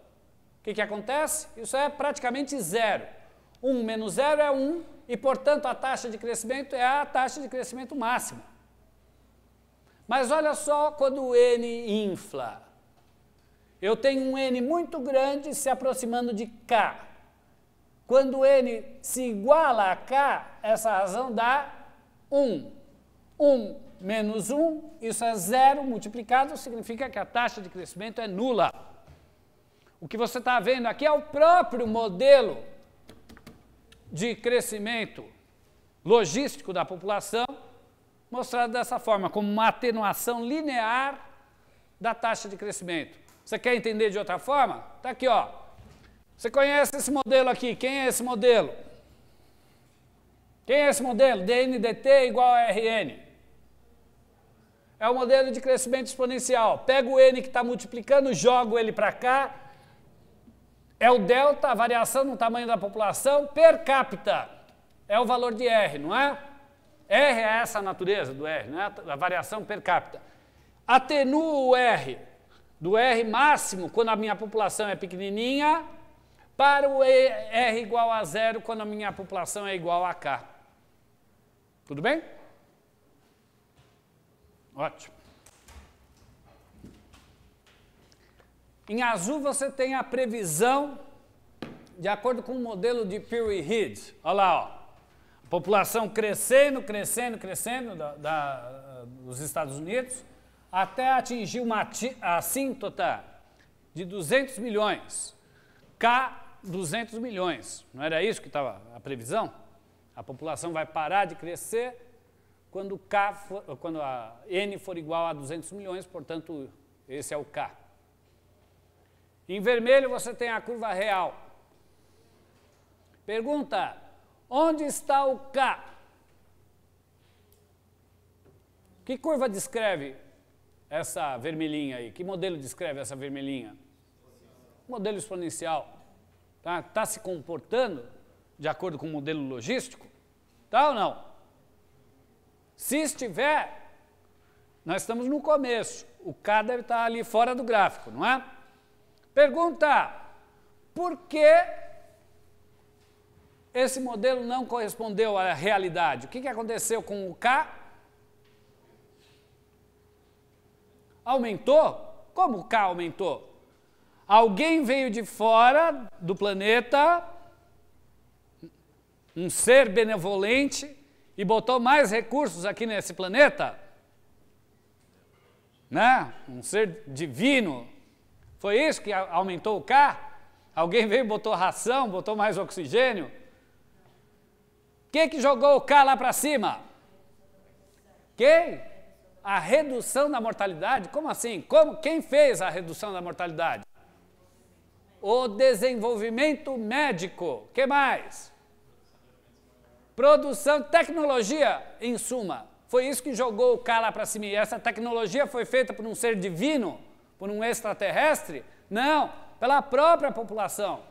O que, que acontece? Isso é praticamente zero. 1 menos zero é 1 e, portanto, a taxa de crescimento é a taxa de crescimento máxima. Mas olha só quando o N infla. Eu tenho um N muito grande se aproximando de K. Quando N se iguala a K, essa razão dá 1. 1 menos 1, isso é zero multiplicado, significa que a taxa de crescimento é nula. O que você está vendo aqui é o próprio modelo de crescimento logístico da população, mostrado dessa forma, como uma atenuação linear da taxa de crescimento. Você quer entender de outra forma? Está aqui, ó. Você conhece esse modelo aqui? Quem é esse modelo? Quem é esse modelo? DNDT igual a RN. É o modelo de crescimento exponencial. Pega o N que está multiplicando, jogo ele para cá, é o delta, a variação no tamanho da população per capita. É o valor de R, não é? R é essa natureza do R, né? a variação per capita. Atenuo o R do R máximo quando a minha população é pequenininha para o R igual a zero quando a minha população é igual a K. Tudo bem? Ótimo. Em azul você tem a previsão de acordo com o modelo de Peary Reed. Olha lá, ó. A população crescendo, crescendo, crescendo da, da, dos Estados Unidos, até atingir uma assíntota de 200 milhões. K, 200 milhões. Não era isso que estava a previsão? A população vai parar de crescer quando, K for, quando a N for igual a 200 milhões, portanto, esse é o K. Em vermelho você tem a curva real. Pergunta: onde está o K? Que curva descreve essa vermelhinha aí? Que modelo descreve essa vermelhinha? Modelo exponencial. Está tá se comportando de acordo com o modelo logístico? Tá ou não? Se estiver, nós estamos no começo. O K deve estar ali fora do gráfico, não é? Pergunta: por que esse modelo não correspondeu à realidade? O que, que aconteceu com o K? Aumentou? Como o K aumentou? Alguém veio de fora do planeta, um ser benevolente, e botou mais recursos aqui nesse planeta? Né? Um ser divino foi isso que aumentou o K? Alguém veio e botou ração, botou mais oxigênio? Quem que jogou o K lá para cima? Quem? A redução da mortalidade? Como assim? Como? Quem fez a redução da mortalidade? O desenvolvimento médico. que mais? Produção, tecnologia, em suma. Foi isso que jogou o K lá para cima. E essa tecnologia foi feita por um ser divino por um extraterrestre? Não, pela própria população.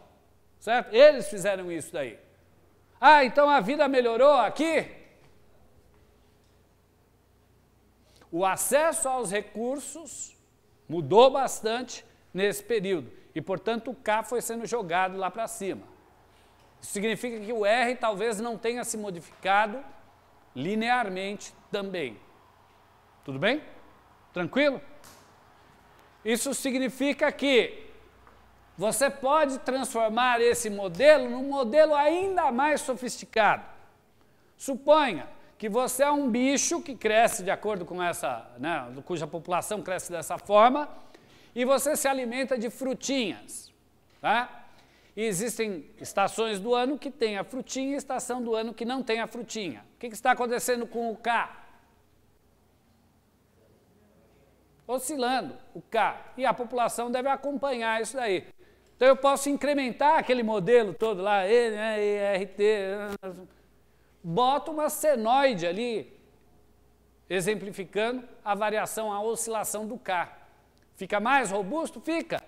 Certo? Eles fizeram isso daí. Ah, então a vida melhorou aqui? O acesso aos recursos mudou bastante nesse período. E, portanto, o K foi sendo jogado lá para cima. Isso significa que o R talvez não tenha se modificado linearmente também. Tudo bem? Tranquilo? Isso significa que você pode transformar esse modelo num modelo ainda mais sofisticado. Suponha que você é um bicho que cresce de acordo com essa, né, cuja população cresce dessa forma, e você se alimenta de frutinhas. Tá? E existem estações do ano que tem a frutinha e estação do ano que não tem a frutinha. O que, que está acontecendo com o carro? oscilando o K. E a população deve acompanhar isso daí. Então eu posso incrementar aquele modelo todo lá, N, né, r, t, bota uma senoide ali, exemplificando a variação, a oscilação do K. Fica mais robusto? Fica.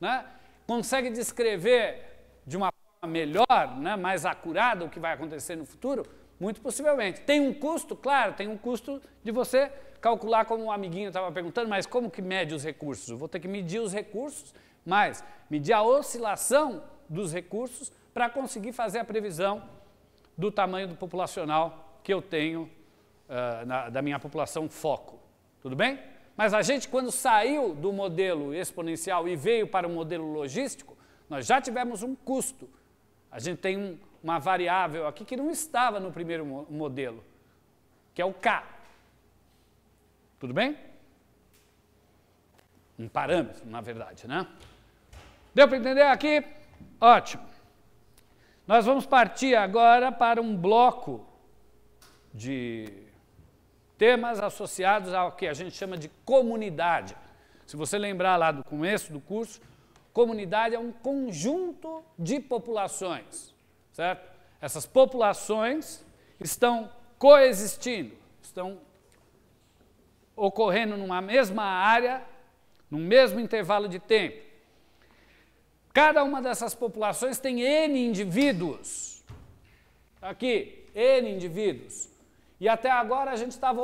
Né? Consegue descrever de uma forma melhor, né, mais acurada o que vai acontecer no futuro? Muito possivelmente. Tem um custo? Claro, tem um custo de você calcular, como o um amiguinho estava perguntando, mas como que mede os recursos? Eu vou ter que medir os recursos, mas medir a oscilação dos recursos para conseguir fazer a previsão do tamanho do populacional que eu tenho, uh, na, da minha população foco. Tudo bem? Mas a gente, quando saiu do modelo exponencial e veio para o modelo logístico, nós já tivemos um custo. A gente tem um, uma variável aqui que não estava no primeiro modelo, que é o K. Tudo bem? Um parâmetro, na verdade, né? Deu para entender aqui? Ótimo. Nós vamos partir agora para um bloco de temas associados ao que a gente chama de comunidade. Se você lembrar lá do começo do curso, comunidade é um conjunto de populações certo? Essas populações estão coexistindo, estão ocorrendo numa mesma área, num mesmo intervalo de tempo. Cada uma dessas populações tem N indivíduos. Tá aqui, N indivíduos. E até agora a gente estava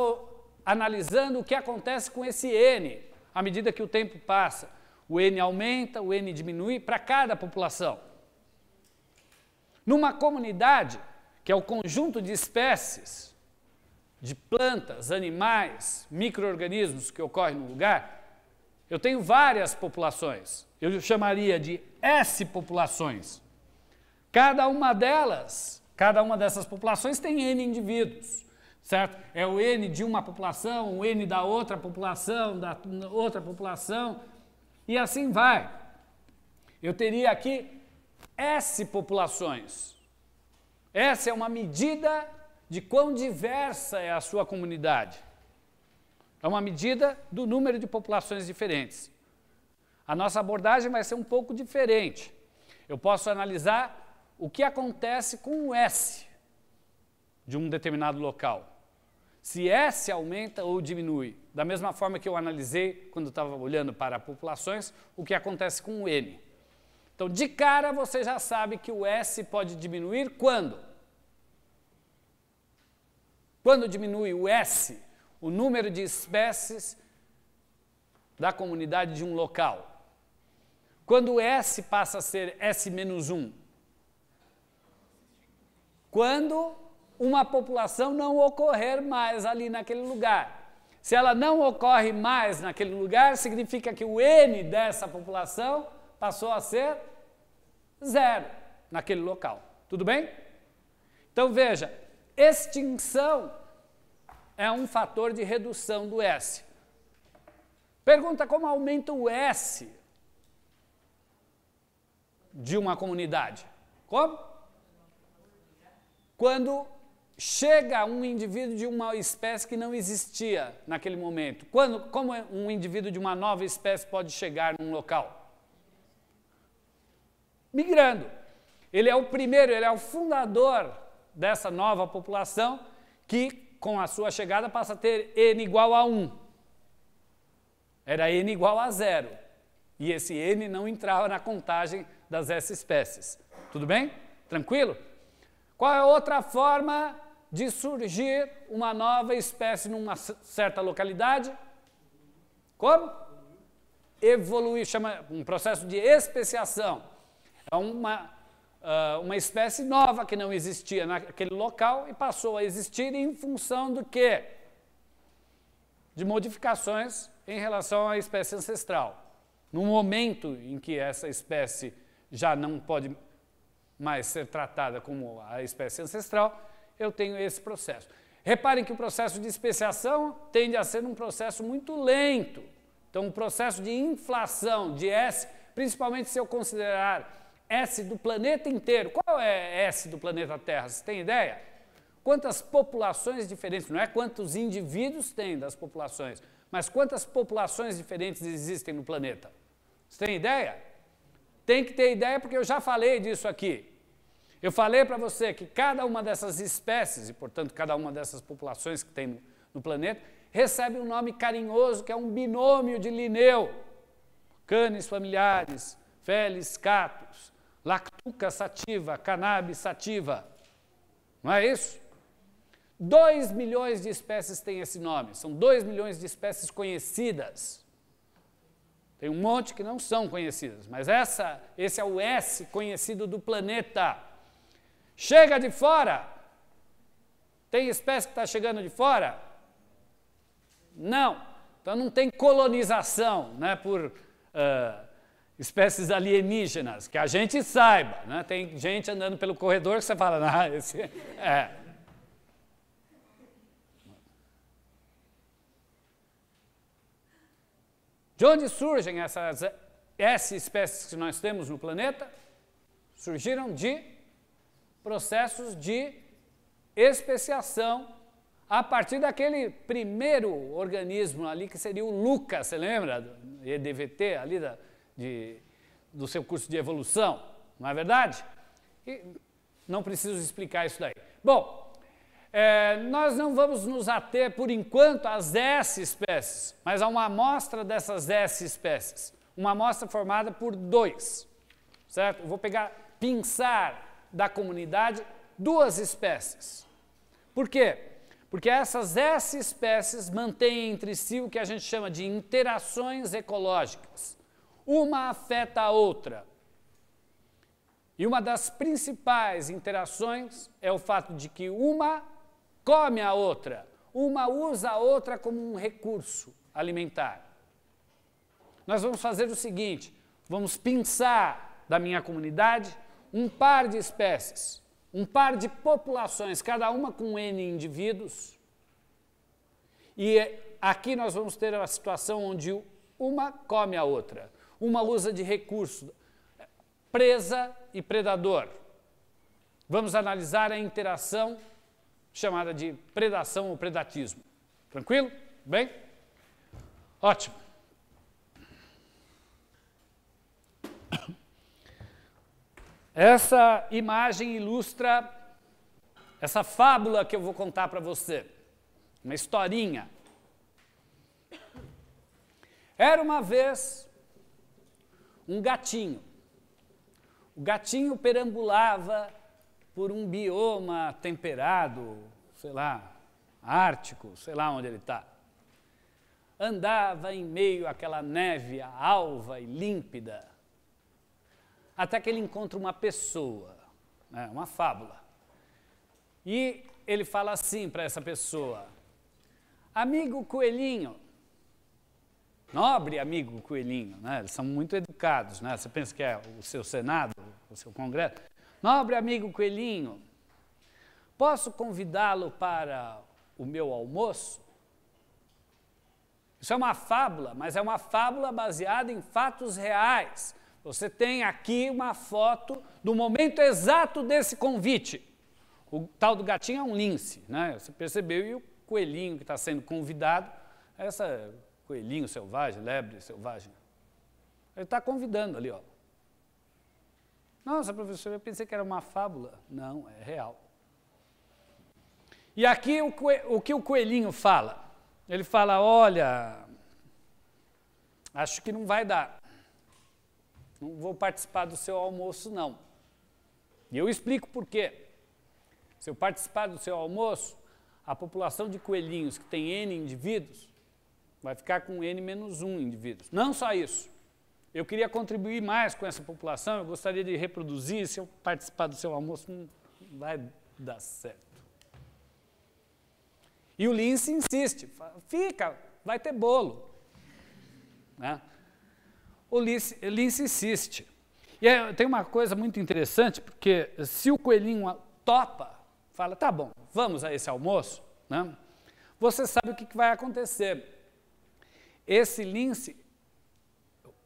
analisando o que acontece com esse N à medida que o tempo passa. O N aumenta, o N diminui para cada população. Numa comunidade, que é o conjunto de espécies, de plantas, animais, micro-organismos que ocorrem no lugar, eu tenho várias populações. Eu chamaria de S populações. Cada uma delas, cada uma dessas populações tem N indivíduos, certo? É o N de uma população, o N da outra população, da outra população, e assim vai. Eu teria aqui S populações. Essa é uma medida de quão diversa é a sua comunidade. É uma medida do número de populações diferentes. A nossa abordagem vai ser um pouco diferente. Eu posso analisar o que acontece com o S de um determinado local. Se S aumenta ou diminui, da mesma forma que eu analisei quando estava olhando para populações, o que acontece com o N. Então, de cara, você já sabe que o S pode diminuir quando? Quando diminui o S, o número de espécies da comunidade de um local. Quando o S passa a ser S-1. menos Quando uma população não ocorrer mais ali naquele lugar. Se ela não ocorre mais naquele lugar, significa que o N dessa população passou a ser zero naquele local. Tudo bem? Então veja, extinção é um fator de redução do S. Pergunta como aumenta o S de uma comunidade. Como? Quando chega um indivíduo de uma espécie que não existia naquele momento. Quando, como um indivíduo de uma nova espécie pode chegar num local? migrando. Ele é o primeiro, ele é o fundador dessa nova população que, com a sua chegada, passa a ter n igual a 1. Era n igual a zero. E esse n não entrava na contagem das S espécies. Tudo bem? Tranquilo? Qual é outra forma de surgir uma nova espécie numa certa localidade? Como? Evoluir, chama um processo de especiação. É uma, uh, uma espécie nova que não existia naquele local e passou a existir em função do quê? De modificações em relação à espécie ancestral. No momento em que essa espécie já não pode mais ser tratada como a espécie ancestral, eu tenho esse processo. Reparem que o processo de especiação tende a ser um processo muito lento. Então, o um processo de inflação de S, principalmente se eu considerar S do planeta inteiro. Qual é S do planeta Terra? Você tem ideia? Quantas populações diferentes, não é quantos indivíduos tem das populações, mas quantas populações diferentes existem no planeta? Você tem ideia? Tem que ter ideia porque eu já falei disso aqui. Eu falei para você que cada uma dessas espécies, e portanto cada uma dessas populações que tem no, no planeta, recebe um nome carinhoso que é um binômio de Linneu. Canes familiares, felis catus lactuca sativa, cannabis sativa. Não é isso? 2 milhões de espécies têm esse nome, são 2 milhões de espécies conhecidas. Tem um monte que não são conhecidas, mas essa, esse é o S conhecido do planeta. Chega de fora. Tem espécie que está chegando de fora? Não. Então não tem colonização, né, por uh, espécies alienígenas, que a gente saiba. Né? Tem gente andando pelo corredor que você fala, ah, esse é. De onde surgem essas S espécies que nós temos no planeta? Surgiram de processos de especiação a partir daquele primeiro organismo ali que seria o Lucas, você lembra? EDVT ali da, de, do seu curso de evolução, não é verdade? E não preciso explicar isso daí. Bom, é, nós não vamos nos ater por enquanto às S espécies, mas a uma amostra dessas S espécies. Uma amostra formada por dois, certo? vou pegar, pinçar da comunidade duas espécies. Por quê? Porque essas S espécies mantêm entre si o que a gente chama de interações ecológicas. Uma afeta a outra. E uma das principais interações é o fato de que uma come a outra, uma usa a outra como um recurso alimentar. Nós vamos fazer o seguinte: vamos pensar da minha comunidade um par de espécies, um par de populações, cada uma com N indivíduos. E aqui nós vamos ter a situação onde uma come a outra uma lousa de recurso, presa e predador. Vamos analisar a interação chamada de predação ou predatismo. Tranquilo? Bem? Ótimo. Essa imagem ilustra essa fábula que eu vou contar para você. Uma historinha. Era uma vez um gatinho. O gatinho perambulava por um bioma temperado, sei lá, ártico, sei lá onde ele está. Andava em meio àquela neve alva e límpida, até que ele encontra uma pessoa, né, uma fábula. E ele fala assim para essa pessoa: Amigo coelhinho, nobre amigo Coelhinho, né? eles são muito educados, né? você pensa que é o seu Senado, o seu Congresso. Nobre amigo Coelhinho, posso convidá-lo para o meu almoço? Isso é uma fábula, mas é uma fábula baseada em fatos reais. Você tem aqui uma foto do momento exato desse convite. O tal do gatinho é um lince, né? Você percebeu, e o coelhinho que está sendo convidado, essa coelhinho selvagem, lebre selvagem. Ele está convidando ali, ó. Nossa, professor, eu pensei que era uma fábula. Não, é real. E aqui o, o que o coelhinho fala? Ele fala: olha, acho que não vai dar. Não vou participar do seu almoço, não. E eu explico por quê. Se eu participar do seu almoço, a população de coelhinhos, que tem N indivíduos, Vai ficar com N-1 menos indivíduos. Não só isso. Eu queria contribuir mais com essa população, eu gostaria de reproduzir, se eu participar do seu almoço, não vai dar certo. E o Lince insiste, fica, vai ter bolo. Né? O Lince, Lince insiste. E tem uma coisa muito interessante, porque se o coelhinho topa, fala, tá bom, vamos a esse almoço, né? você sabe o que vai acontecer. Esse lince,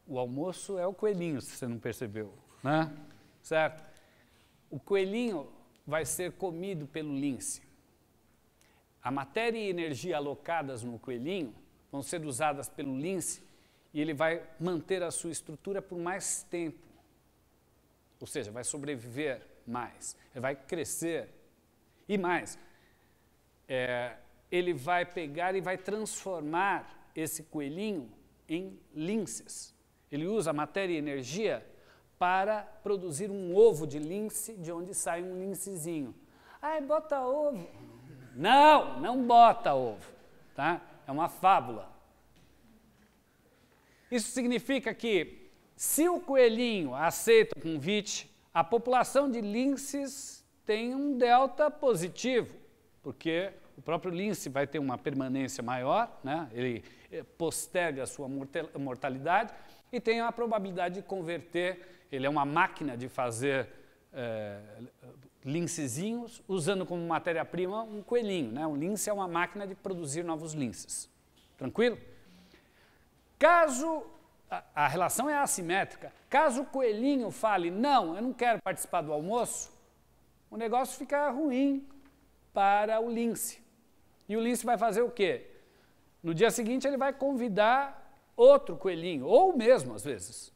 o almoço é o coelhinho, se você não percebeu, né? Certo? O coelhinho vai ser comido pelo lince. A matéria e energia alocadas no coelhinho vão ser usadas pelo lince e ele vai manter a sua estrutura por mais tempo. Ou seja, vai sobreviver mais, ele vai crescer. E mais, é, ele vai pegar e vai transformar esse coelhinho em linces. Ele usa matéria e energia para produzir um ovo de lince, de onde sai um lincezinho. Ai, bota ovo. Não, não bota ovo, tá? É uma fábula. Isso significa que se o coelhinho aceita o convite, a população de linces tem um delta positivo, porque o próprio lince vai ter uma permanência maior, né? Ele eh, postergue a sua mortalidade e tem a probabilidade de converter, ele é uma máquina de fazer é, lincezinhos, usando como matéria-prima um coelhinho. Né? Um lince é uma máquina de produzir novos linces. Tranquilo? Caso a, a relação é assimétrica, caso o coelhinho fale, não, eu não quero participar do almoço, o negócio fica ruim para o lince. E o lince vai fazer o quê? No dia seguinte, ele vai convidar outro coelhinho, ou mesmo às vezes.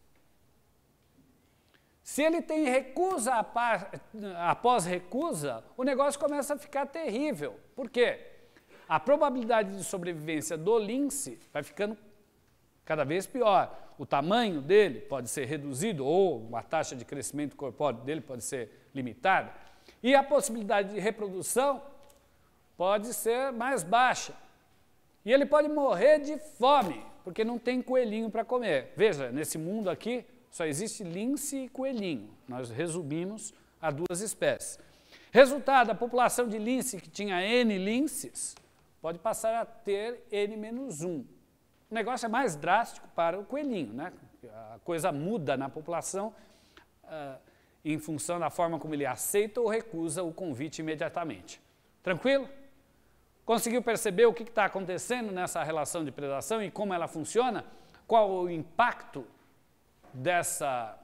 Se ele tem recusa após recusa, o negócio começa a ficar terrível. Por quê? A probabilidade de sobrevivência do lince vai ficando cada vez pior. O tamanho dele pode ser reduzido ou a taxa de crescimento corpóreo dele pode ser limitada. E a possibilidade de reprodução pode ser mais baixa. E ele pode morrer de fome, porque não tem coelhinho para comer. Veja, nesse mundo aqui só existe lince e coelhinho. Nós resumimos a duas espécies. Resultado, a população de lince que tinha N linces pode passar a ter N-1. O negócio é mais drástico para o coelhinho, né? A coisa muda na população uh, em função da forma como ele aceita ou recusa o convite imediatamente. Tranquilo? Conseguiu perceber o que está acontecendo nessa relação de predação e como ela funciona? Qual o impacto dessa,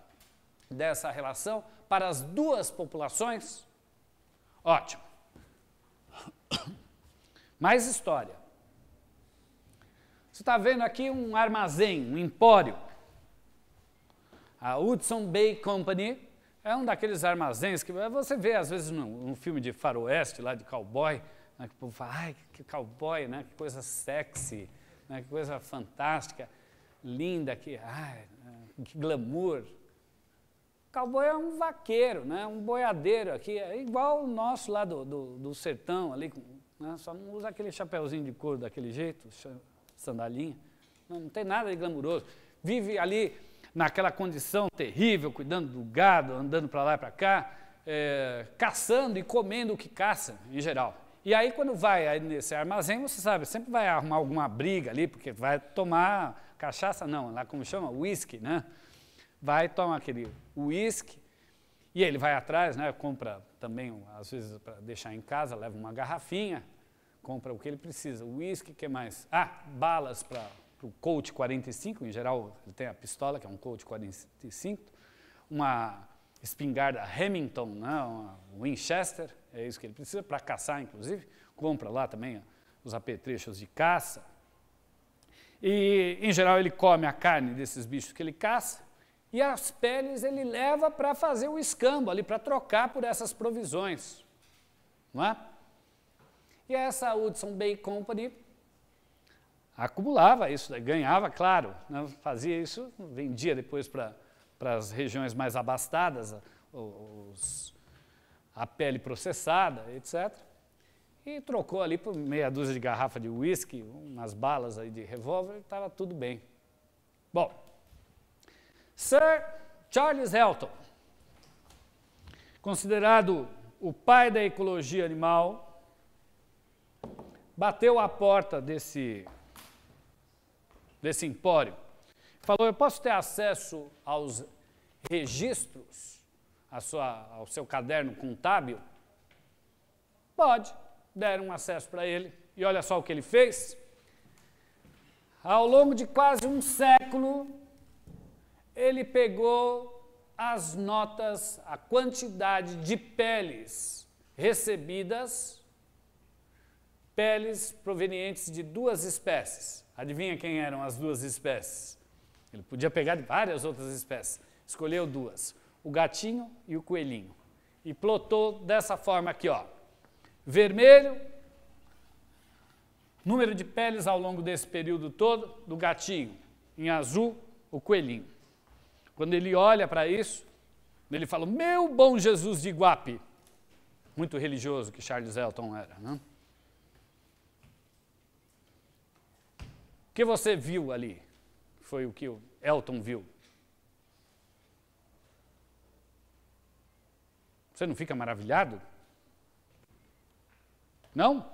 dessa relação para as duas populações? Ótimo. Mais história. Você está vendo aqui um armazém, um empório. A Hudson Bay Company é um daqueles armazéns que você vê às vezes num, num filme de faroeste, lá de cowboy, né? Que o povo fala, ai, que cowboy, né? que coisa sexy, né? que coisa fantástica, linda, que, ai, né? que glamour. Cowboy é um vaqueiro, né? um boiadeiro aqui, é igual o nosso lá do, do, do sertão, ali, né? só não usa aquele chapeuzinho de couro daquele jeito, sandalinha. Não, não tem nada de glamouroso. Vive ali naquela condição terrível, cuidando do gado, andando para lá e para cá, é, caçando e comendo o que caça, em geral. E aí, quando vai nesse armazém, você sabe, sempre vai arrumar alguma briga ali, porque vai tomar cachaça, não, lá como chama? Whisky, né? Vai tomar aquele whisky e ele vai atrás, né? Compra também, às vezes, para deixar em casa, leva uma garrafinha, compra o que ele precisa. Whisky, que mais? Ah, balas para o Colt 45, em geral, ele tem a pistola, que é um Colt 45, uma espingarda Remington, não né, Winchester, é isso que ele precisa para caçar, inclusive. Compra lá também os apetrechos de caça. E, em geral, ele come a carne desses bichos que ele caça e as peles ele leva para fazer o escambo ali, para trocar por essas provisões. Não é? E essa Hudson Bay Company acumulava isso, né, ganhava, claro, né? fazia isso, vendia depois para para as regiões mais abastadas, os, a pele processada, etc. E trocou ali por meia dúzia de garrafa de uísque, umas balas aí de revólver, estava tudo bem. Bom, Sir Charles Elton, considerado o pai da ecologia animal, bateu à porta desse, desse empório falou: Eu posso ter acesso aos registros, sua, ao seu caderno contábil? Pode. Deram acesso para ele. E olha só o que ele fez. Ao longo de quase um século, ele pegou as notas, a quantidade de peles recebidas, peles provenientes de duas espécies. Adivinha quem eram as duas espécies? Ele podia pegar de várias outras espécies. Escolheu duas, o gatinho e o coelhinho. E plotou dessa forma aqui, ó. Vermelho, número de peles ao longo desse período todo do gatinho. Em azul, o coelhinho. Quando ele olha para isso, ele fala: Meu bom Jesus de Iguape. Muito religioso que Charles Elton era, né? O que você viu ali? foi o que o Elton viu. Você não fica maravilhado? Não?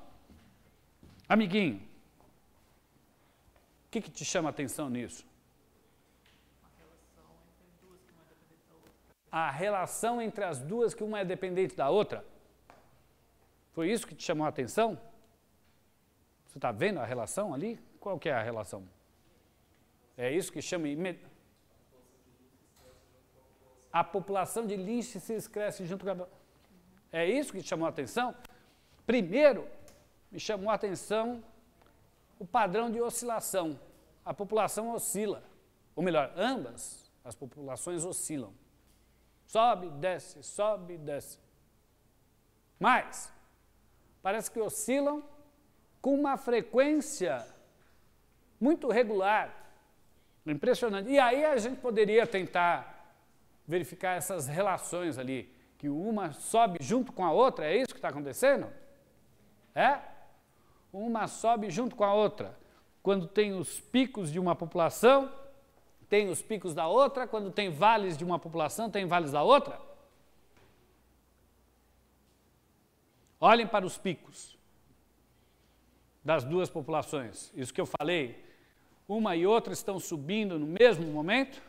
Amiguinho, o que, que te chama a atenção nisso? A relação entre as duas que uma é dependente da outra? Foi isso que te chamou a atenção? Você está vendo a relação ali? Qual que é a relação? É isso que chama. A população de lixo se cresce junto com a. É isso que chamou a atenção? Primeiro, me chamou a atenção o padrão de oscilação. A população oscila. Ou melhor, ambas as populações oscilam. Sobe, desce, sobe, desce. Mas, parece que oscilam com uma frequência muito regular. Impressionante. E aí a gente poderia tentar verificar essas relações ali, que uma sobe junto com a outra, é isso que está acontecendo? É? Uma sobe junto com a outra. Quando tem os picos de uma população, tem os picos da outra, quando tem vales de uma população, tem vales da outra. Olhem para os picos das duas populações. Isso que eu falei uma e outra estão subindo no mesmo momento?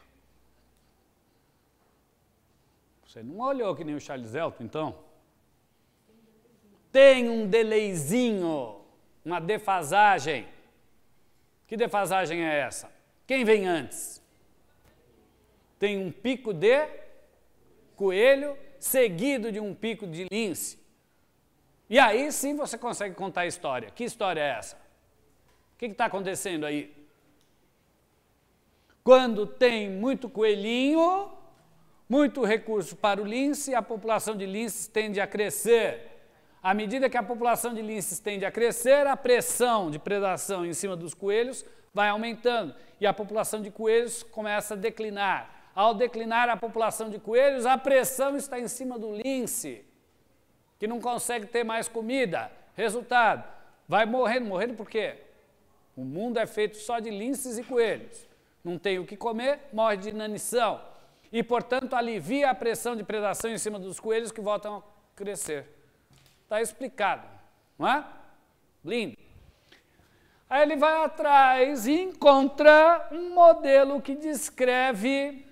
Você não olhou que nem o Charles Elton, então? Tem um deleizinho, uma defasagem. Que defasagem é essa? Quem vem antes? Tem um pico de coelho seguido de um pico de lince. E aí sim você consegue contar a história. Que história é essa? O que está acontecendo aí? Quando tem muito coelhinho, muito recurso para o lince, a população de linces tende a crescer. À medida que a população de linces tende a crescer, a pressão de predação em cima dos coelhos vai aumentando e a população de coelhos começa a declinar. Ao declinar a população de coelhos, a pressão está em cima do lince, que não consegue ter mais comida. Resultado, vai morrendo. Morrendo por quê? O mundo é feito só de linces e coelhos não tem o que comer, morre de inanição. E, portanto, alivia a pressão de predação em cima dos coelhos que voltam a crescer. Está explicado, não é? Lindo. Aí ele vai atrás e encontra um modelo que descreve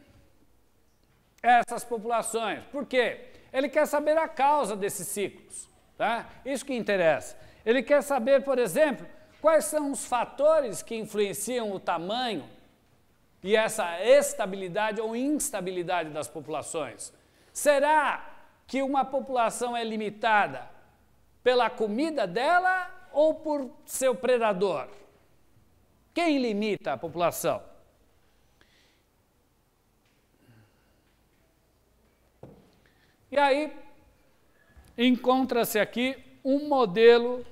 essas populações. Por quê? Ele quer saber a causa desses ciclos. Tá? Isso que interessa. Ele quer saber, por exemplo, quais são os fatores que influenciam o tamanho e essa estabilidade ou instabilidade das populações? Será que uma população é limitada pela comida dela ou por seu predador? Quem limita a população? E aí, encontra-se aqui um modelo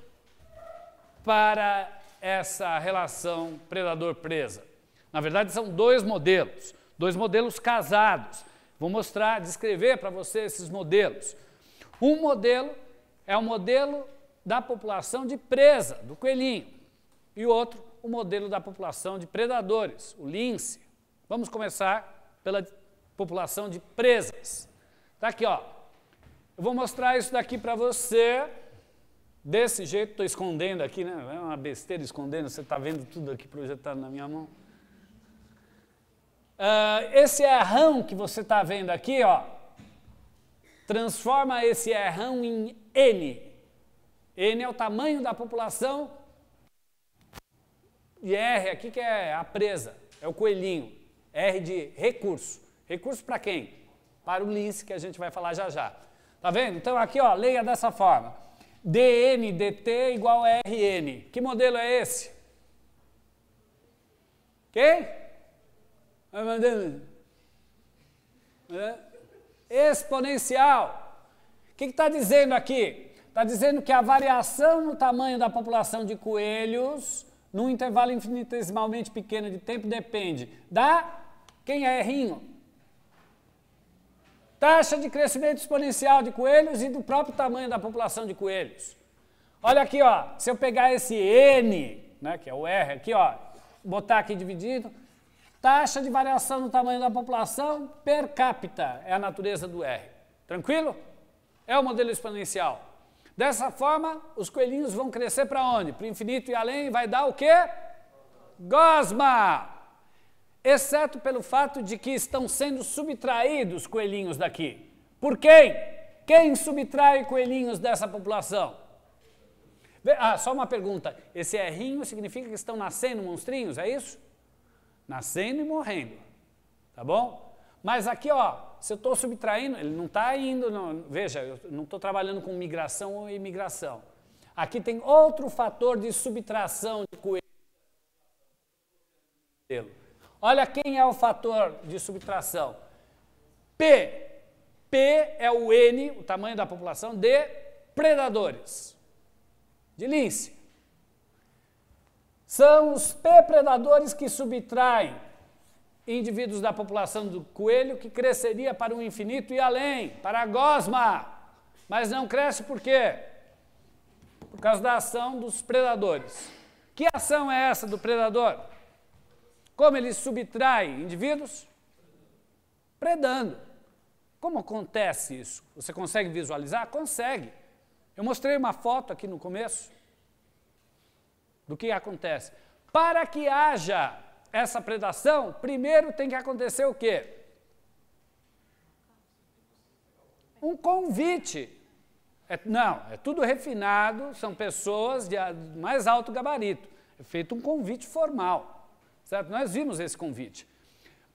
para essa relação predador-presa. Na verdade, são dois modelos, dois modelos casados. Vou mostrar, descrever para você esses modelos. Um modelo é o modelo da população de presa, do coelhinho, e outro, o modelo da população de predadores, o lince. Vamos começar pela população de presas. Está aqui, ó. Eu vou mostrar isso daqui para você. Desse jeito, estou escondendo aqui, né? É uma besteira escondendo, você está vendo tudo aqui projetado na minha mão. Uh, esse errão que você está vendo aqui, ó, transforma esse errão em N. N é o tamanho da população e R aqui que é a presa, é o coelhinho. R de recurso. Recurso para quem? Para o lince que a gente vai falar já já. Tá vendo? Então aqui, ó, leia dessa forma. dn dt igual a rn. Que modelo é esse? Quem? Okay? Né? Exponencial. O que está dizendo aqui? Está dizendo que a variação no tamanho da população de coelhos num intervalo infinitesimalmente pequeno de tempo depende da quem é rinho. Taxa de crescimento exponencial de coelhos e do próprio tamanho da população de coelhos. Olha aqui, ó, se eu pegar esse n, né, que é o r aqui, ó, botar aqui dividido, Taxa de variação do tamanho da população per capita é a natureza do R. Tranquilo? É o modelo exponencial. Dessa forma, os coelhinhos vão crescer para onde? Para o infinito e além, vai dar o quê? Gosma! Exceto pelo fato de que estão sendo subtraídos coelhinhos daqui. Por quem? Quem subtrai coelhinhos dessa população? Ah, só uma pergunta. Esse errinho significa que estão nascendo monstrinhos, é isso? nascendo e morrendo. Tá bom? Mas aqui, ó, se eu estou subtraindo, ele não está indo, não, veja, eu não estou trabalhando com migração ou imigração. Aqui tem outro fator de subtração de coelho. Olha quem é o fator de subtração. P. P é o N, o tamanho da população de predadores, de lince. São os depredadores que subtraem indivíduos da população do coelho que cresceria para o infinito e além, para a gosma. Mas não cresce por quê? Por causa da ação dos predadores. Que ação é essa do predador? Como ele subtrai indivíduos? Predando. Como acontece isso? Você consegue visualizar? Consegue. Eu mostrei uma foto aqui no começo do que acontece. Para que haja essa predação, primeiro tem que acontecer o quê? Um convite. É, não, é tudo refinado, são pessoas de mais alto gabarito. É feito um convite formal. Certo? Nós vimos esse convite.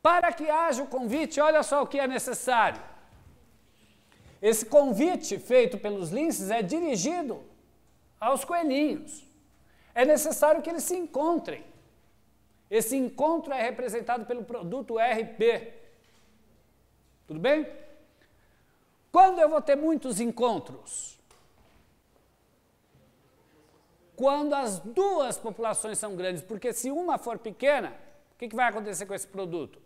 Para que haja o convite, olha só o que é necessário. Esse convite feito pelos linces é dirigido aos coelhinhos é necessário que eles se encontrem. Esse encontro é representado pelo produto RP. Tudo bem? Quando eu vou ter muitos encontros? Quando as duas populações são grandes, porque se uma for pequena, o que, que vai acontecer com esse produto?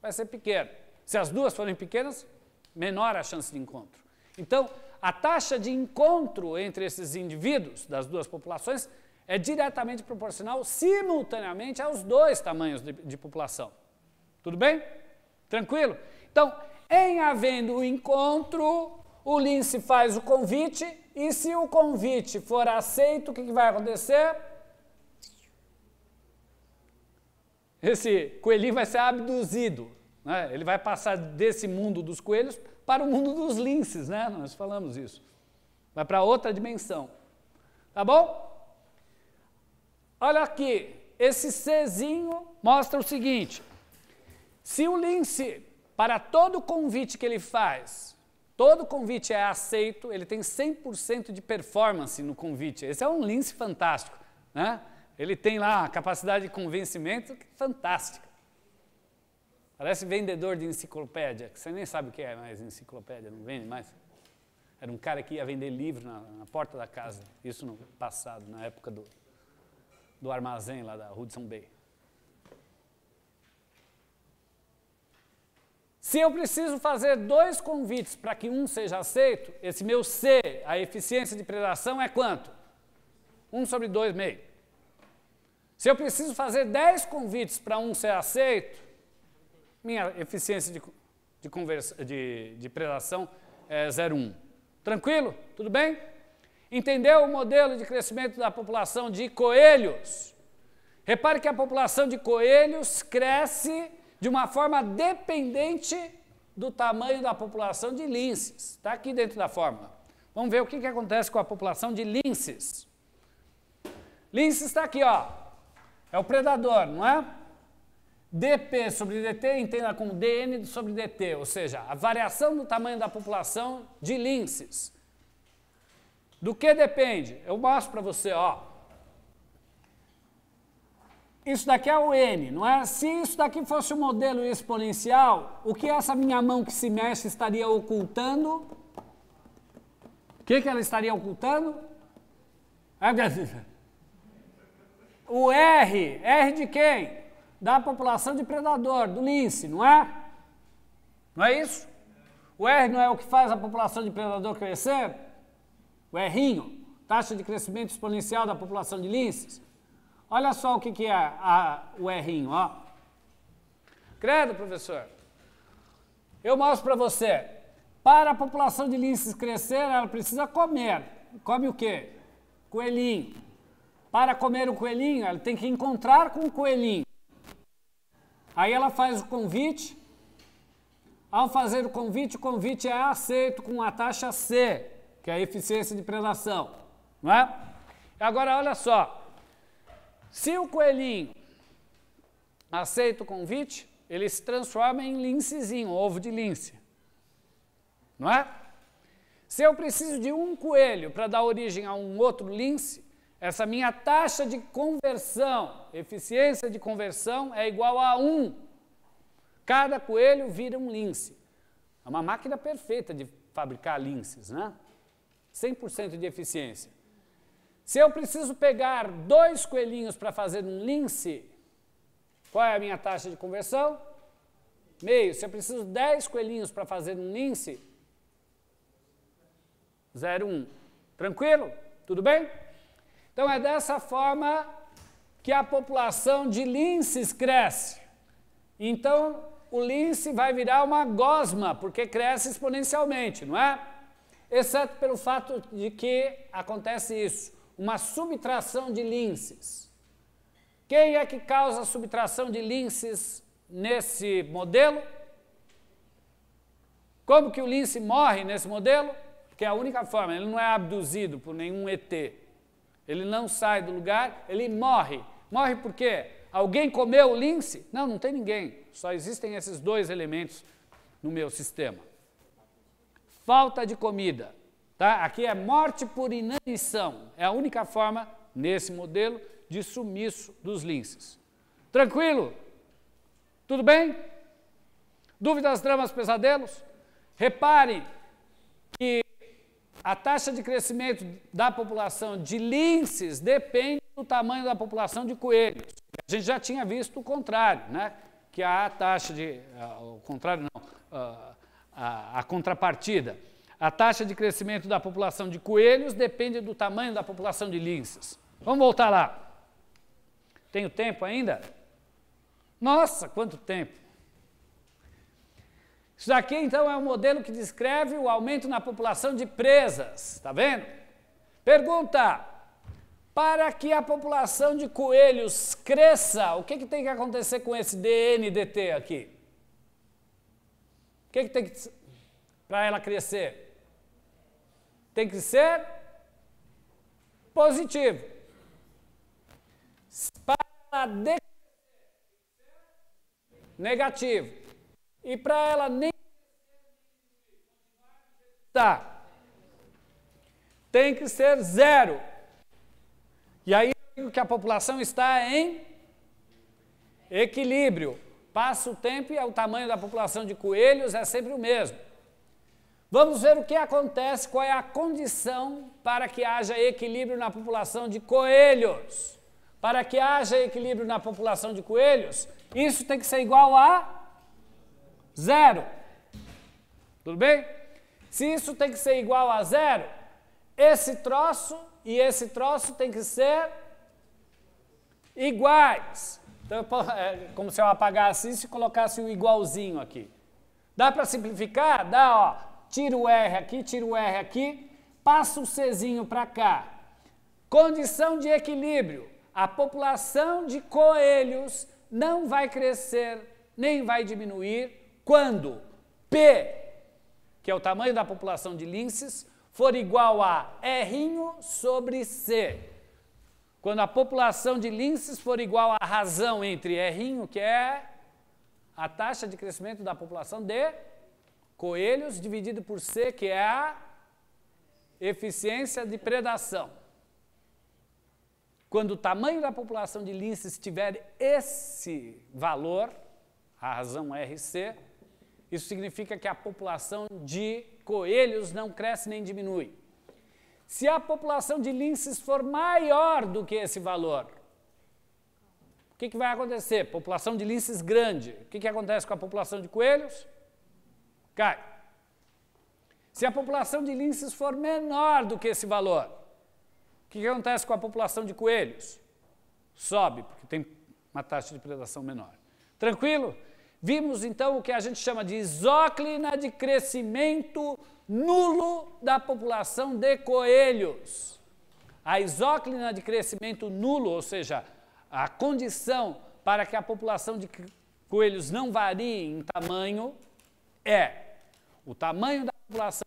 Vai ser pequeno. Se as duas forem pequenas, menor a chance de encontro. Então, a taxa de encontro entre esses indivíduos das duas populações é diretamente proporcional simultaneamente aos dois tamanhos de, de população. Tudo bem? Tranquilo? Então, em havendo o encontro, o lince faz o convite, e se o convite for aceito, o que, que vai acontecer? Esse coelhinho vai ser abduzido. Né? Ele vai passar desse mundo dos coelhos para o mundo dos linces, né? Nós falamos isso. Vai para outra dimensão. Tá bom? Olha aqui, esse Czinho mostra o seguinte: se o lince, para todo convite que ele faz, todo convite é aceito, ele tem 100% de performance no convite. Esse é um lince fantástico, né? Ele tem lá a capacidade de convencimento fantástica. Parece vendedor de enciclopédia, que você nem sabe o que é mais enciclopédia, não vende mais. Era um cara que ia vender livro na, na porta da casa, isso no passado, na época do do armazém lá da Hudson Bay. Se eu preciso fazer dois convites para que um seja aceito, esse meu C, a eficiência de predação, é quanto? 1 sobre meio. Se eu preciso fazer 10 convites para um ser aceito, minha eficiência de, de, conversa, de, de predação é 0,1. Tranquilo? Tudo bem? Entendeu o modelo de crescimento da população de coelhos? Repare que a população de coelhos cresce de uma forma dependente do tamanho da população de linces. Está aqui dentro da fórmula. Vamos ver o que, que acontece com a população de linces. Linces está aqui, ó. É o predador, não é? dP sobre dt, entenda como dn sobre dt, ou seja, a variação do tamanho da população de linces. Do que depende? Eu mostro para você, ó. Isso daqui é o n, não é? Se isso daqui fosse um modelo exponencial, o que essa minha mão que se mexe estaria ocultando? O que, que ela estaria ocultando? É, o R, R de quem? Da população de predador, do lince, não é? Não é isso? O R não é o que faz a população de predador crescer? o errinho, taxa de crescimento exponencial da população de linces. Olha só o que, que é a, o errinho, ó. Credo, professor. Eu mostro para você. Para a população de linces crescer, ela precisa comer. Come o quê? Coelhinho. Para comer o coelhinho, ela tem que encontrar com o coelhinho. Aí ela faz o convite. Ao fazer o convite, o convite é aceito com a taxa C que é a eficiência de predação, não é? Agora, olha só, se o coelhinho aceita o convite, ele se transforma em lincezinho, ovo de lince, não é? Se eu preciso de um coelho para dar origem a um outro lince, essa minha taxa de conversão, eficiência de conversão, é igual a 1. Cada coelho vira um lince. É uma máquina perfeita de fabricar linces, né? 100% de eficiência. Se eu preciso pegar dois coelhinhos para fazer um lince, qual é a minha taxa de conversão? Meio. Se eu preciso dez coelhinhos para fazer um lince, 0,1. Um. Tranquilo? Tudo bem? Então é dessa forma que a população de linces cresce. Então o lince vai virar uma gosma, porque cresce exponencialmente, não é? exceto pelo fato de que acontece isso, uma subtração de linces. Quem é que causa a subtração de linces nesse modelo? Como que o lince morre nesse modelo? Porque é a única forma, ele não é abduzido por nenhum ET. Ele não sai do lugar, ele morre. Morre por quê? Alguém comeu o lince? Não, não tem ninguém. Só existem esses dois elementos no meu sistema falta de comida. Tá? Aqui é morte por inanição. É a única forma, nesse modelo, de sumiço dos linces. Tranquilo? Tudo bem? Dúvidas, dramas, pesadelos? Repare que a taxa de crescimento da população de linces depende do tamanho da população de coelhos. A gente já tinha visto o contrário, né? Que a taxa de. Uh, o contrário não. Uh, a, a contrapartida. A taxa de crescimento da população de coelhos depende do tamanho da população de linces. Vamos voltar lá. Tenho tempo ainda? Nossa, quanto tempo! Isso daqui então é um modelo que descreve o aumento na população de presas, está vendo? Pergunta: para que a população de coelhos cresça, o que, que tem que acontecer com esse DNDT aqui? O que, que tem que para ela crescer? Tem que ser positivo. Para ela negativo. E para ela nem tá. Tem que ser zero. E aí que a população está em equilíbrio. Passa o tempo e é o tamanho da população de coelhos é sempre o mesmo. Vamos ver o que acontece, qual é a condição para que haja equilíbrio na população de coelhos. Para que haja equilíbrio na população de coelhos, isso tem que ser igual a zero. Tudo bem? Se isso tem que ser igual a zero, esse troço e esse troço tem que ser iguais. Então, é como se eu apagasse isso e colocasse o igualzinho aqui. Dá para simplificar? Dá, ó. Tira o R aqui, tira o R aqui, passa o Czinho para cá. Condição de equilíbrio. A população de coelhos não vai crescer nem vai diminuir quando P, que é o tamanho da população de linces, for igual a R sobre C. Quando a população de linces for igual à razão entre R, que é a taxa de crescimento da população de coelhos, dividido por C, que é a eficiência de predação. Quando o tamanho da população de linces tiver esse valor, a razão RC, isso significa que a população de coelhos não cresce nem diminui se a população de linces for maior do que esse valor, o que, que vai acontecer? População de linces grande. O que, que acontece com a população de coelhos? Cai. Se a população de linces for menor do que esse valor, o que, que acontece com a população de coelhos? Sobe, porque tem uma taxa de predação menor. Tranquilo? Vimos então o que a gente chama de isóclina de crescimento nulo da população de coelhos. A isóclina de crescimento nulo, ou seja, a condição para que a população de coelhos não varie em tamanho é o tamanho da população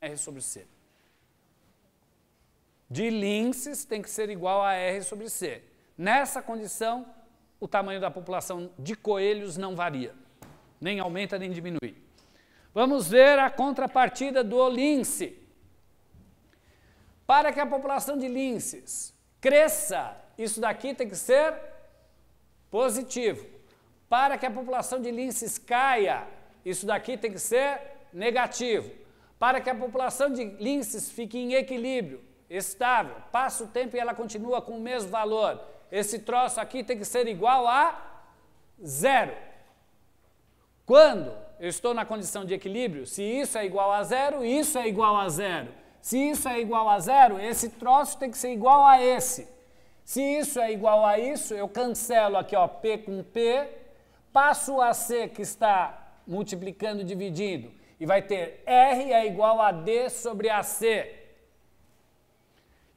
R sobre C. De linces tem que ser igual a R sobre C. Nessa condição, o tamanho da população de coelhos não varia, nem aumenta nem diminui. Vamos ver a contrapartida do lince. Para que a população de linces cresça, isso daqui tem que ser positivo. Para que a população de linces caia, isso daqui tem que ser negativo. Para que a população de linces fique em equilíbrio, estável, passa o tempo e ela continua com o mesmo valor, esse troço aqui tem que ser igual a zero. Quando eu estou na condição de equilíbrio, se isso é igual a zero, isso é igual a zero. Se isso é igual a zero, esse troço tem que ser igual a esse. Se isso é igual a isso, eu cancelo aqui, ó, P com P, passo a C que está multiplicando, dividindo, e vai ter R é igual a D sobre AC.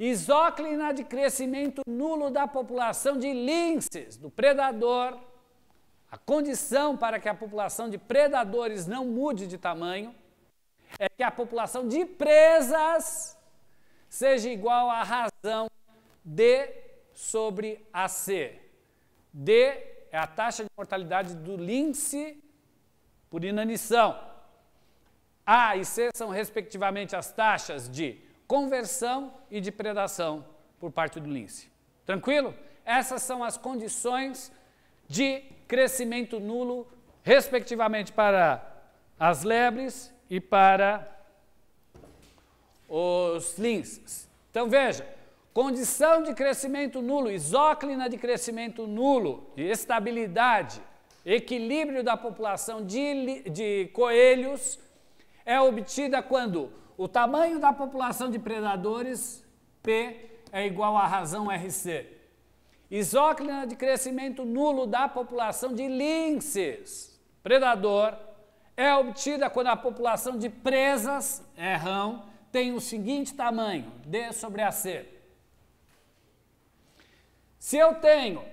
Isóclina de crescimento nulo da população de linces, do predador. A condição para que a população de predadores não mude de tamanho é que a população de presas seja igual à razão D sobre AC. D é a taxa de mortalidade do lince por inanição. A e C são, respectivamente, as taxas de conversão e de predação por parte do lince. Tranquilo? Essas são as condições de crescimento nulo, respectivamente para as lebres e para os linces. Então veja, condição de crescimento nulo, isóclina de crescimento nulo, de estabilidade, equilíbrio da população de, de coelhos é obtida quando o tamanho da população de predadores, P, é igual à razão RC. Isóclina de crescimento nulo da população de linces, predador, é obtida quando a população de presas, errão, tem o seguinte tamanho, D sobre AC. Se eu tenho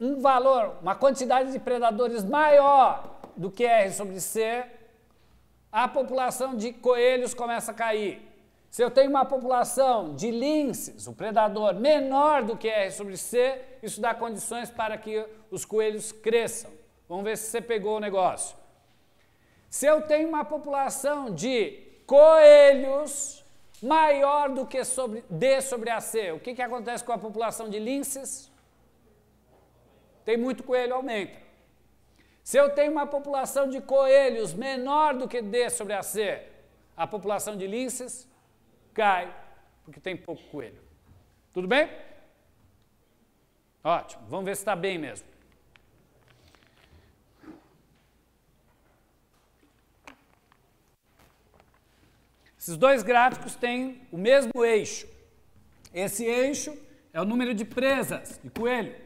um valor, uma quantidade de predadores maior do que R sobre C, a população de coelhos começa a cair. Se eu tenho uma população de linces, o predador, menor do que R sobre C, isso dá condições para que os coelhos cresçam. Vamos ver se você pegou o negócio. Se eu tenho uma população de coelhos maior do que sobre, D sobre AC, o que, que acontece com a população de linces? Tem muito coelho, aumenta. Se eu tenho uma população de coelhos menor do que D sobre AC, a população de linces cai, porque tem pouco coelho. Tudo bem? Ótimo, vamos ver se está bem mesmo. Esses dois gráficos têm o mesmo eixo. Esse eixo é o número de presas de coelho.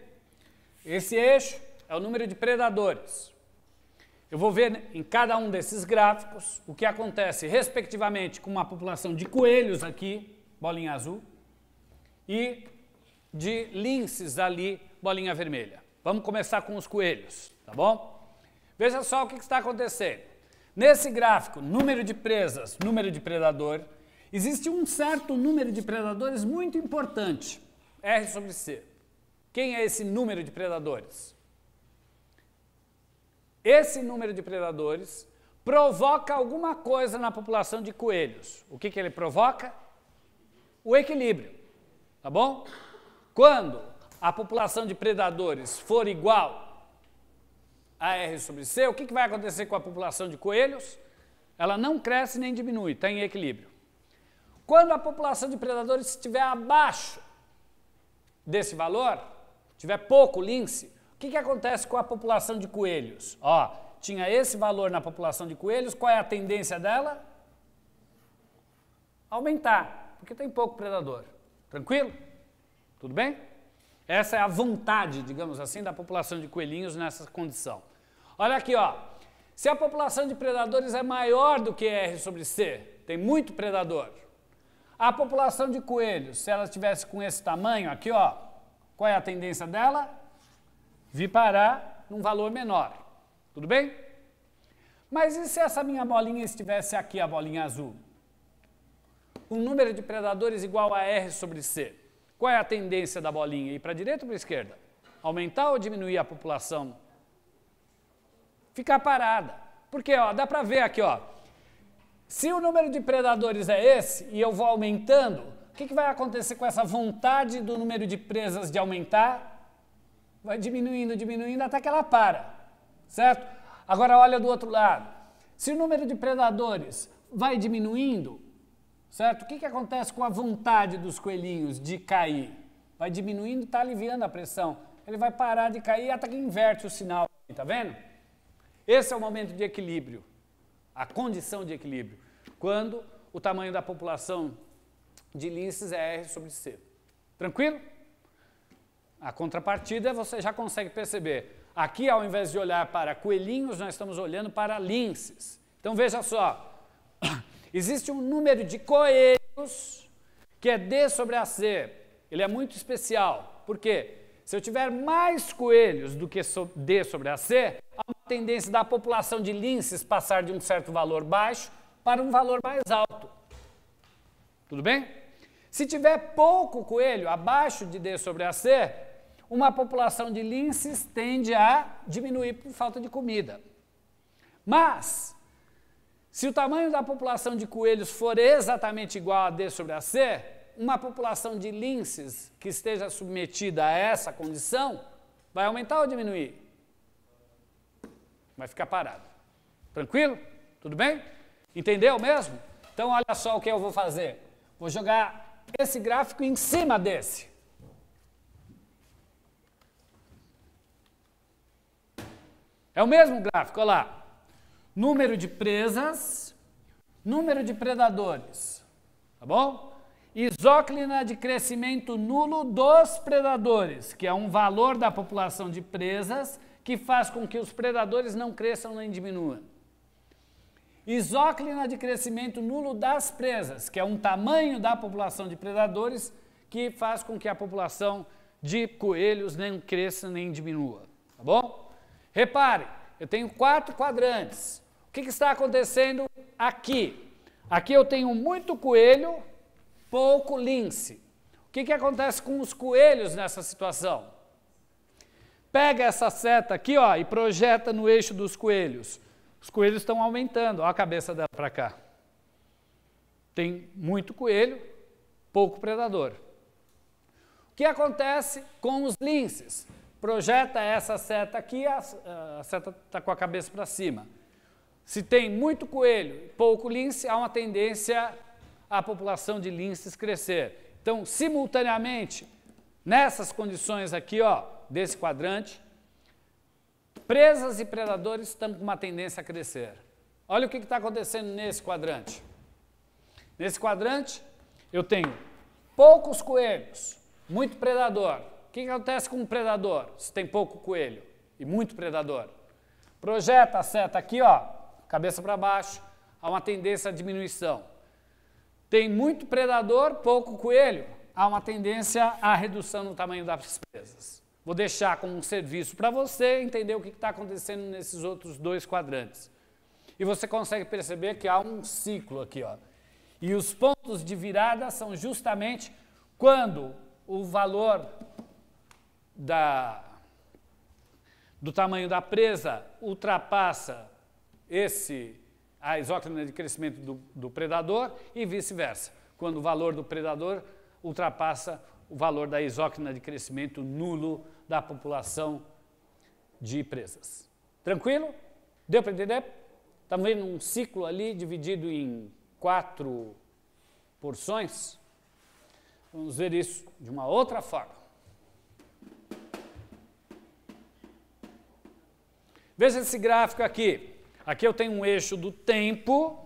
Esse eixo é o número de predadores. Eu vou ver né, em cada um desses gráficos o que acontece, respectivamente, com uma população de coelhos aqui, bolinha azul, e de linces ali, bolinha vermelha. Vamos começar com os coelhos, tá bom? Veja só o que está acontecendo. Nesse gráfico, número de presas, número de predador, existe um certo número de predadores muito importante, R sobre C. Quem é esse número de predadores? esse número de predadores provoca alguma coisa na população de coelhos. O que, que ele provoca? O equilíbrio, tá bom? Quando a população de predadores for igual a R sobre C, o que, que vai acontecer com a população de coelhos? Ela não cresce nem diminui, está em equilíbrio. Quando a população de predadores estiver abaixo desse valor, tiver pouco lince, que, que acontece com a população de coelhos? Ó, tinha esse valor na população de coelhos, qual é a tendência dela? Aumentar, porque tem pouco predador. Tranquilo? Tudo bem? Essa é a vontade, digamos assim, da população de coelhinhos nessa condição. Olha aqui, ó. Se a população de predadores é maior do que R sobre C, tem muito predador. A população de coelhos, se ela estivesse com esse tamanho aqui, ó, qual é a tendência dela? vi parar num valor menor. Tudo bem? Mas e se essa minha bolinha estivesse aqui, a bolinha azul? Um número de predadores igual a R sobre C. Qual é a tendência da bolinha? Ir para a direita ou para a esquerda? Aumentar ou diminuir a população? Ficar parada. Porque ó, dá para ver aqui, ó. se o número de predadores é esse e eu vou aumentando, o que, que vai acontecer com essa vontade do número de presas de aumentar? vai diminuindo, diminuindo até que ela para, certo? Agora olha do outro lado. Se o número de predadores vai diminuindo, certo? O que, que acontece com a vontade dos coelhinhos de cair? Vai diminuindo, está aliviando a pressão. Ele vai parar de cair até que inverte o sinal, tá vendo? Esse é o momento de equilíbrio, a condição de equilíbrio, quando o tamanho da população de linces é R sobre C. Tranquilo? A contrapartida é você já consegue perceber. Aqui, ao invés de olhar para coelhinhos, nós estamos olhando para linces. Então veja só, existe um número de coelhos que é D sobre AC. Ele é muito especial. Por quê? Se eu tiver mais coelhos do que D sobre AC, há uma tendência da população de linces passar de um certo valor baixo para um valor mais alto. Tudo bem? Se tiver pouco coelho abaixo de D sobre AC, uma população de linces tende a diminuir por falta de comida. Mas, se o tamanho da população de coelhos for exatamente igual a D sobre a C, uma população de linces que esteja submetida a essa condição vai aumentar ou diminuir? Vai ficar parado. Tranquilo? Tudo bem? Entendeu mesmo? Então, olha só o que eu vou fazer. Vou jogar esse gráfico em cima desse. É o mesmo gráfico, olha lá. Número de presas, número de predadores, tá bom? Isóclina de crescimento nulo dos predadores, que é um valor da população de presas que faz com que os predadores não cresçam nem diminuam. Isóclina de crescimento nulo das presas, que é um tamanho da população de predadores que faz com que a população de coelhos nem cresça nem diminua, tá bom? Repare, eu tenho quatro quadrantes. O que, que está acontecendo aqui? Aqui eu tenho muito coelho, pouco lince. O que, que acontece com os coelhos nessa situação? Pega essa seta aqui ó, e projeta no eixo dos coelhos. Os coelhos estão aumentando. Olha a cabeça dela para cá. Tem muito coelho, pouco predador. O que acontece com os linces? projeta essa seta aqui, a, a seta está com a cabeça para cima. Se tem muito coelho e pouco lince, há uma tendência a população de linces crescer. Então, simultaneamente, nessas condições aqui, ó, desse quadrante, presas e predadores estão com uma tendência a crescer. Olha o que está acontecendo nesse quadrante. Nesse quadrante, eu tenho poucos coelhos, muito predador, que, que acontece com um predador? Se tem pouco coelho e muito predador. Projeta a seta aqui, ó, cabeça para baixo, há uma tendência à diminuição. Tem muito predador, pouco coelho, há uma tendência à redução no tamanho das presas. Vou deixar como um serviço para você entender o que está acontecendo nesses outros dois quadrantes. E você consegue perceber que há um ciclo aqui, ó. E os pontos de virada são justamente quando o valor da, do tamanho da presa ultrapassa esse a isóclina de crescimento do, do predador e vice-versa, quando o valor do predador ultrapassa o valor da isóclina de crescimento nulo da população de presas. Tranquilo? Deu para entender? Estamos tá vendo um ciclo ali dividido em quatro porções. Vamos ver isso de uma outra forma. Veja esse gráfico aqui. Aqui eu tenho um eixo do tempo,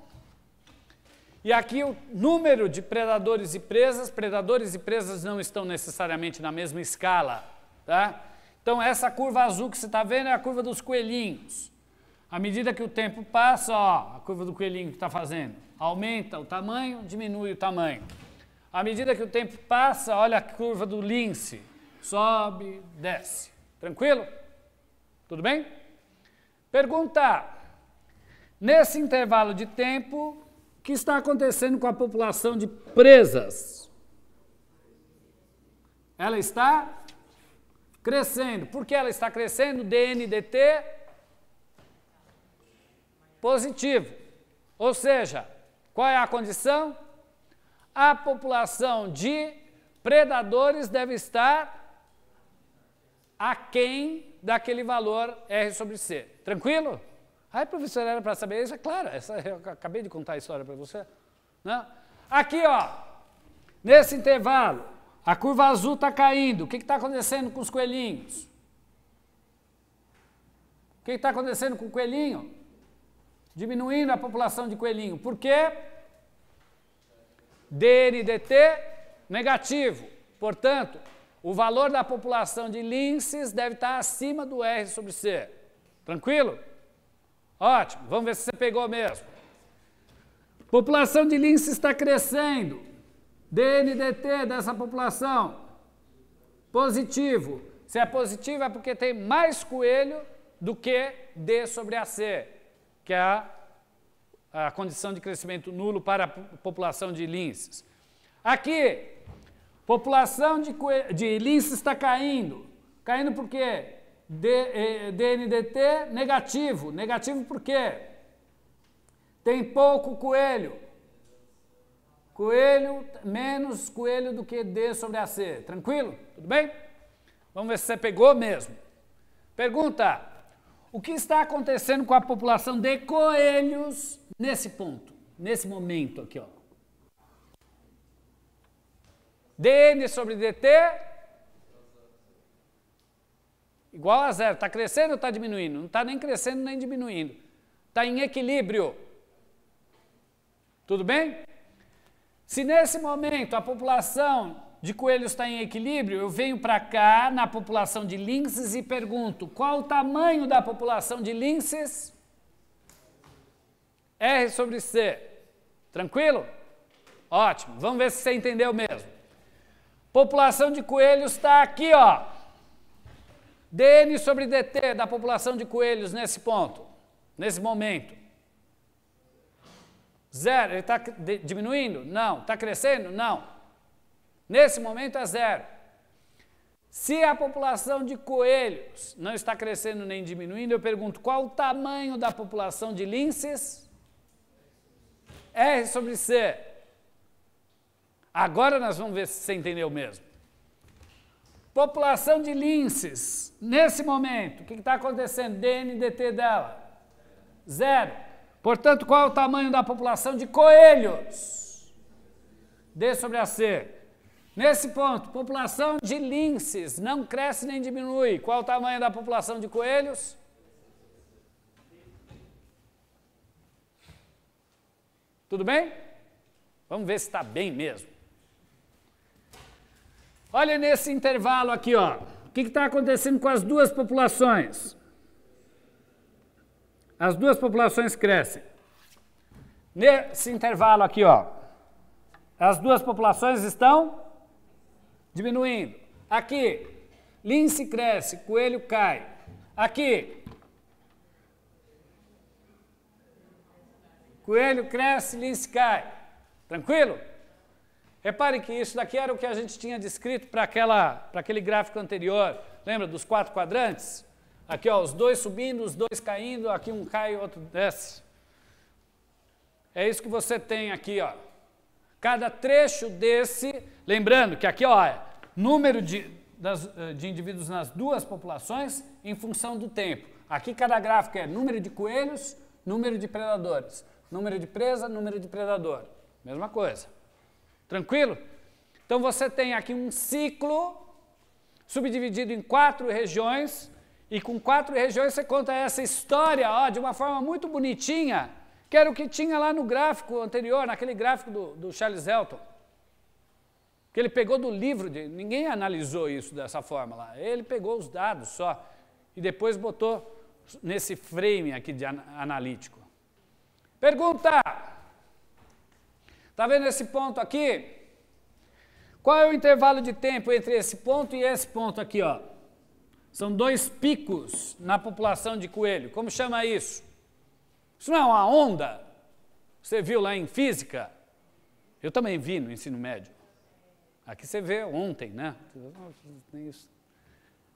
e aqui o número de predadores e presas, predadores e presas não estão necessariamente na mesma escala, tá? Então essa curva azul que você está vendo é a curva dos coelhinhos. À medida que o tempo passa, ó, a curva do coelhinho que está fazendo, aumenta o tamanho, diminui o tamanho. À medida que o tempo passa, olha a curva do lince, sobe, desce. Tranquilo? Tudo bem? Perguntar. Nesse intervalo de tempo, o que está acontecendo com a população de presas? Ela está crescendo. Por que ela está crescendo? DNDT positivo. Ou seja, qual é a condição? A população de predadores deve estar aquém daquele valor R sobre C. Tranquilo? aí professor, era para saber isso? É claro, essa, eu acabei de contar a história para você. Né? Aqui, ó, nesse intervalo, a curva azul está caindo. O que está acontecendo com os coelhinhos? O que está acontecendo com o coelhinho? Diminuindo a população de coelhinho. Por quê? DNDT negativo. Portanto, o valor da população de linces deve estar acima do R sobre C. Tranquilo? Ótimo, vamos ver se você pegou mesmo. População de linces está crescendo. DNDT dessa população, positivo. Se é positivo é porque tem mais coelho do que D sobre AC, que é a, a condição de crescimento nulo para a população de linces. Aqui, População de, de lince está caindo. Caindo por quê? DNDT negativo. Negativo por quê? Tem pouco coelho. Coelho, menos coelho do que D sobre AC. Tranquilo? Tudo bem? Vamos ver se você pegou mesmo. Pergunta: o que está acontecendo com a população de coelhos nesse ponto, nesse momento aqui, ó? dN sobre dt igual a zero. Está crescendo ou está diminuindo? Não está nem crescendo nem diminuindo. Está em equilíbrio. Tudo bem? Se nesse momento a população de coelhos está em equilíbrio, eu venho para cá na população de linces e pergunto qual o tamanho da população de linces? R sobre C. Tranquilo? Ótimo. Vamos ver se você entendeu mesmo. População de coelhos está aqui, ó. DN sobre DT da população de coelhos nesse ponto, nesse momento. Zero. Ele está diminuindo? Não. Está crescendo? Não. Nesse momento é zero. Se a população de coelhos não está crescendo nem diminuindo, eu pergunto qual o tamanho da população de linces? R sobre C. Agora nós vamos ver se você entendeu mesmo. População de linces, nesse momento, o que está acontecendo? DNDT dela? Zero. Portanto, qual é o tamanho da população de coelhos? D sobre AC. Nesse ponto, população de linces não cresce nem diminui. Qual é o tamanho da população de coelhos? Tudo bem? Vamos ver se está bem mesmo. Olha nesse intervalo aqui, ó. O que está acontecendo com as duas populações? As duas populações crescem. Nesse intervalo aqui, ó, as duas populações estão diminuindo. Aqui, lince cresce, coelho cai. Aqui, coelho cresce, lince cai. Tranquilo? Repare que isso daqui era o que a gente tinha descrito para aquele gráfico anterior. Lembra dos quatro quadrantes? Aqui, ó, os dois subindo, os dois caindo, aqui um cai e outro desce. É isso que você tem aqui, ó. Cada trecho desse, lembrando que aqui, ó, é número de, das, eh, de indivíduos nas duas populações em função do tempo. Aqui cada gráfico é número de coelhos, número de predadores. Número de presa, número de predador. Mesma coisa. Tranquilo? Então você tem aqui um ciclo subdividido em quatro regiões, e com quatro regiões você conta essa história ó, de uma forma muito bonitinha, que era o que tinha lá no gráfico anterior, naquele gráfico do, do Charles Elton. Que ele pegou do livro, de, ninguém analisou isso dessa forma lá. Ele pegou os dados só e depois botou nesse frame aqui de an analítico. Pergunta! Está vendo esse ponto aqui? Qual é o intervalo de tempo entre esse ponto e esse ponto aqui? Ó? São dois picos na população de coelho. Como chama isso? Isso não é uma onda? Você viu lá em física? Eu também vi no ensino médio. Aqui você vê ontem, né? Tem, isso.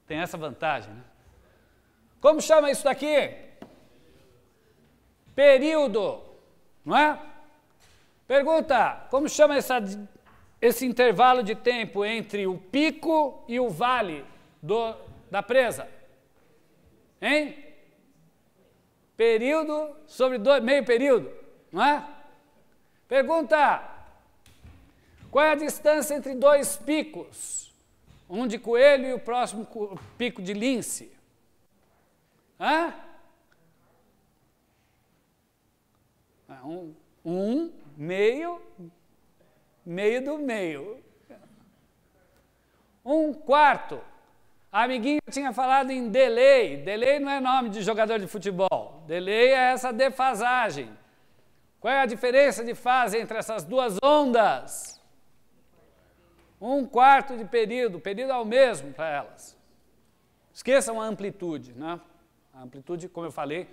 Tem essa vantagem, né? Como chama isso daqui? Período, não é? Pergunta: como chama essa, esse intervalo de tempo entre o pico e o vale do, da presa? Hein? Período sobre dois, meio período, não é? Pergunta: qual é a distância entre dois picos? Um de coelho e o próximo pico de lince? Hã? Ah, um, um meio, meio do meio. Um quarto. A amiguinha tinha falado em delay. Delay não é nome de jogador de futebol. Delay é essa defasagem. Qual é a diferença de fase entre essas duas ondas? Um quarto de período. período é o mesmo para elas. Esqueçam a amplitude, né? A amplitude, como eu falei,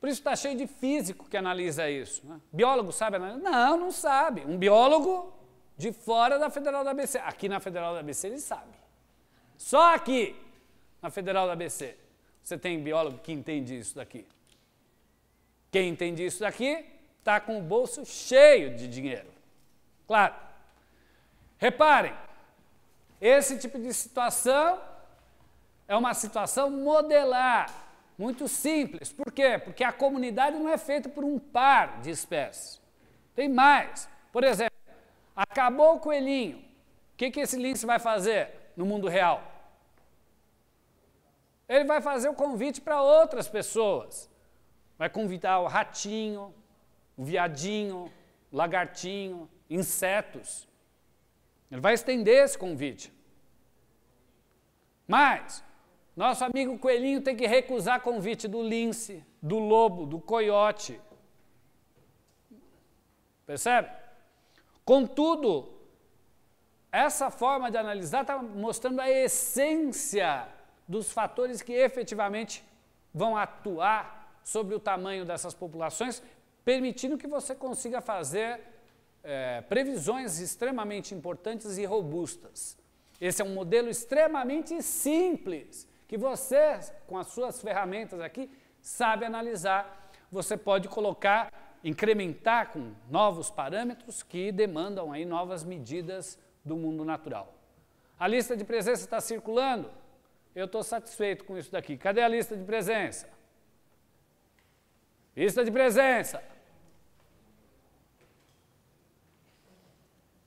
por isso está cheio de físico que analisa isso. Né? Biólogo sabe analisar? Não, não sabe. Um biólogo de fora da Federal da ABC. Aqui na Federal da ABC ele sabe. Só aqui na Federal da ABC você tem biólogo que entende isso daqui. Quem entende isso daqui está com o bolso cheio de dinheiro. Claro. Reparem, esse tipo de situação é uma situação modelar muito simples. Por quê? Porque a comunidade não é feita por um par de espécies. Tem mais. Por exemplo, acabou o coelhinho. O que, que esse lince vai fazer no mundo real? Ele vai fazer o convite para outras pessoas. Vai convidar o ratinho, o viadinho, o lagartinho, insetos. Ele vai estender esse convite. Mas, nosso amigo Coelhinho tem que recusar convite do lince, do lobo, do coiote. Percebe? Contudo, essa forma de analisar está mostrando a essência dos fatores que efetivamente vão atuar sobre o tamanho dessas populações, permitindo que você consiga fazer é, previsões extremamente importantes e robustas. Esse é um modelo extremamente simples, que você, com as suas ferramentas aqui, sabe analisar. Você pode colocar, incrementar com novos parâmetros que demandam aí novas medidas do mundo natural. A lista de presença está circulando? Eu estou satisfeito com isso daqui. Cadê a lista de presença? Lista de presença.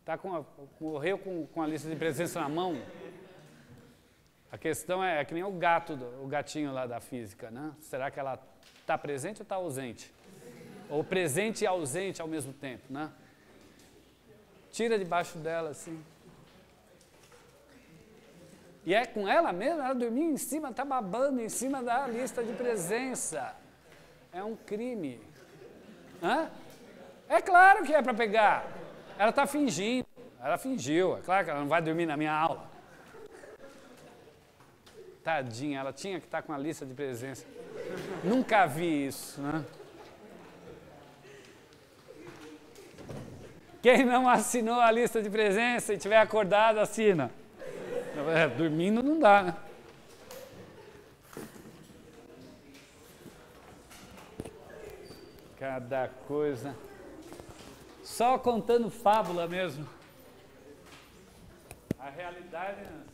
Tá com a, morreu com, com a lista de presença na mão? A questão é, é que nem o gato, o gatinho lá da física, né? Será que ela está presente ou está ausente? Ou presente e ausente ao mesmo tempo, né? Tira debaixo dela, assim. E é com ela mesma, ela dormiu em cima, está babando em cima da lista de presença. É um crime. Hã? É claro que é para pegar. Ela está fingindo, ela fingiu. É claro que ela não vai dormir na minha aula. Tadinha, ela tinha que estar com a lista de presença. Nunca vi isso, né? Quem não assinou a lista de presença e tiver acordado, assina. É, dormindo não dá, né? Cada coisa. Só contando fábula mesmo. A realidade. É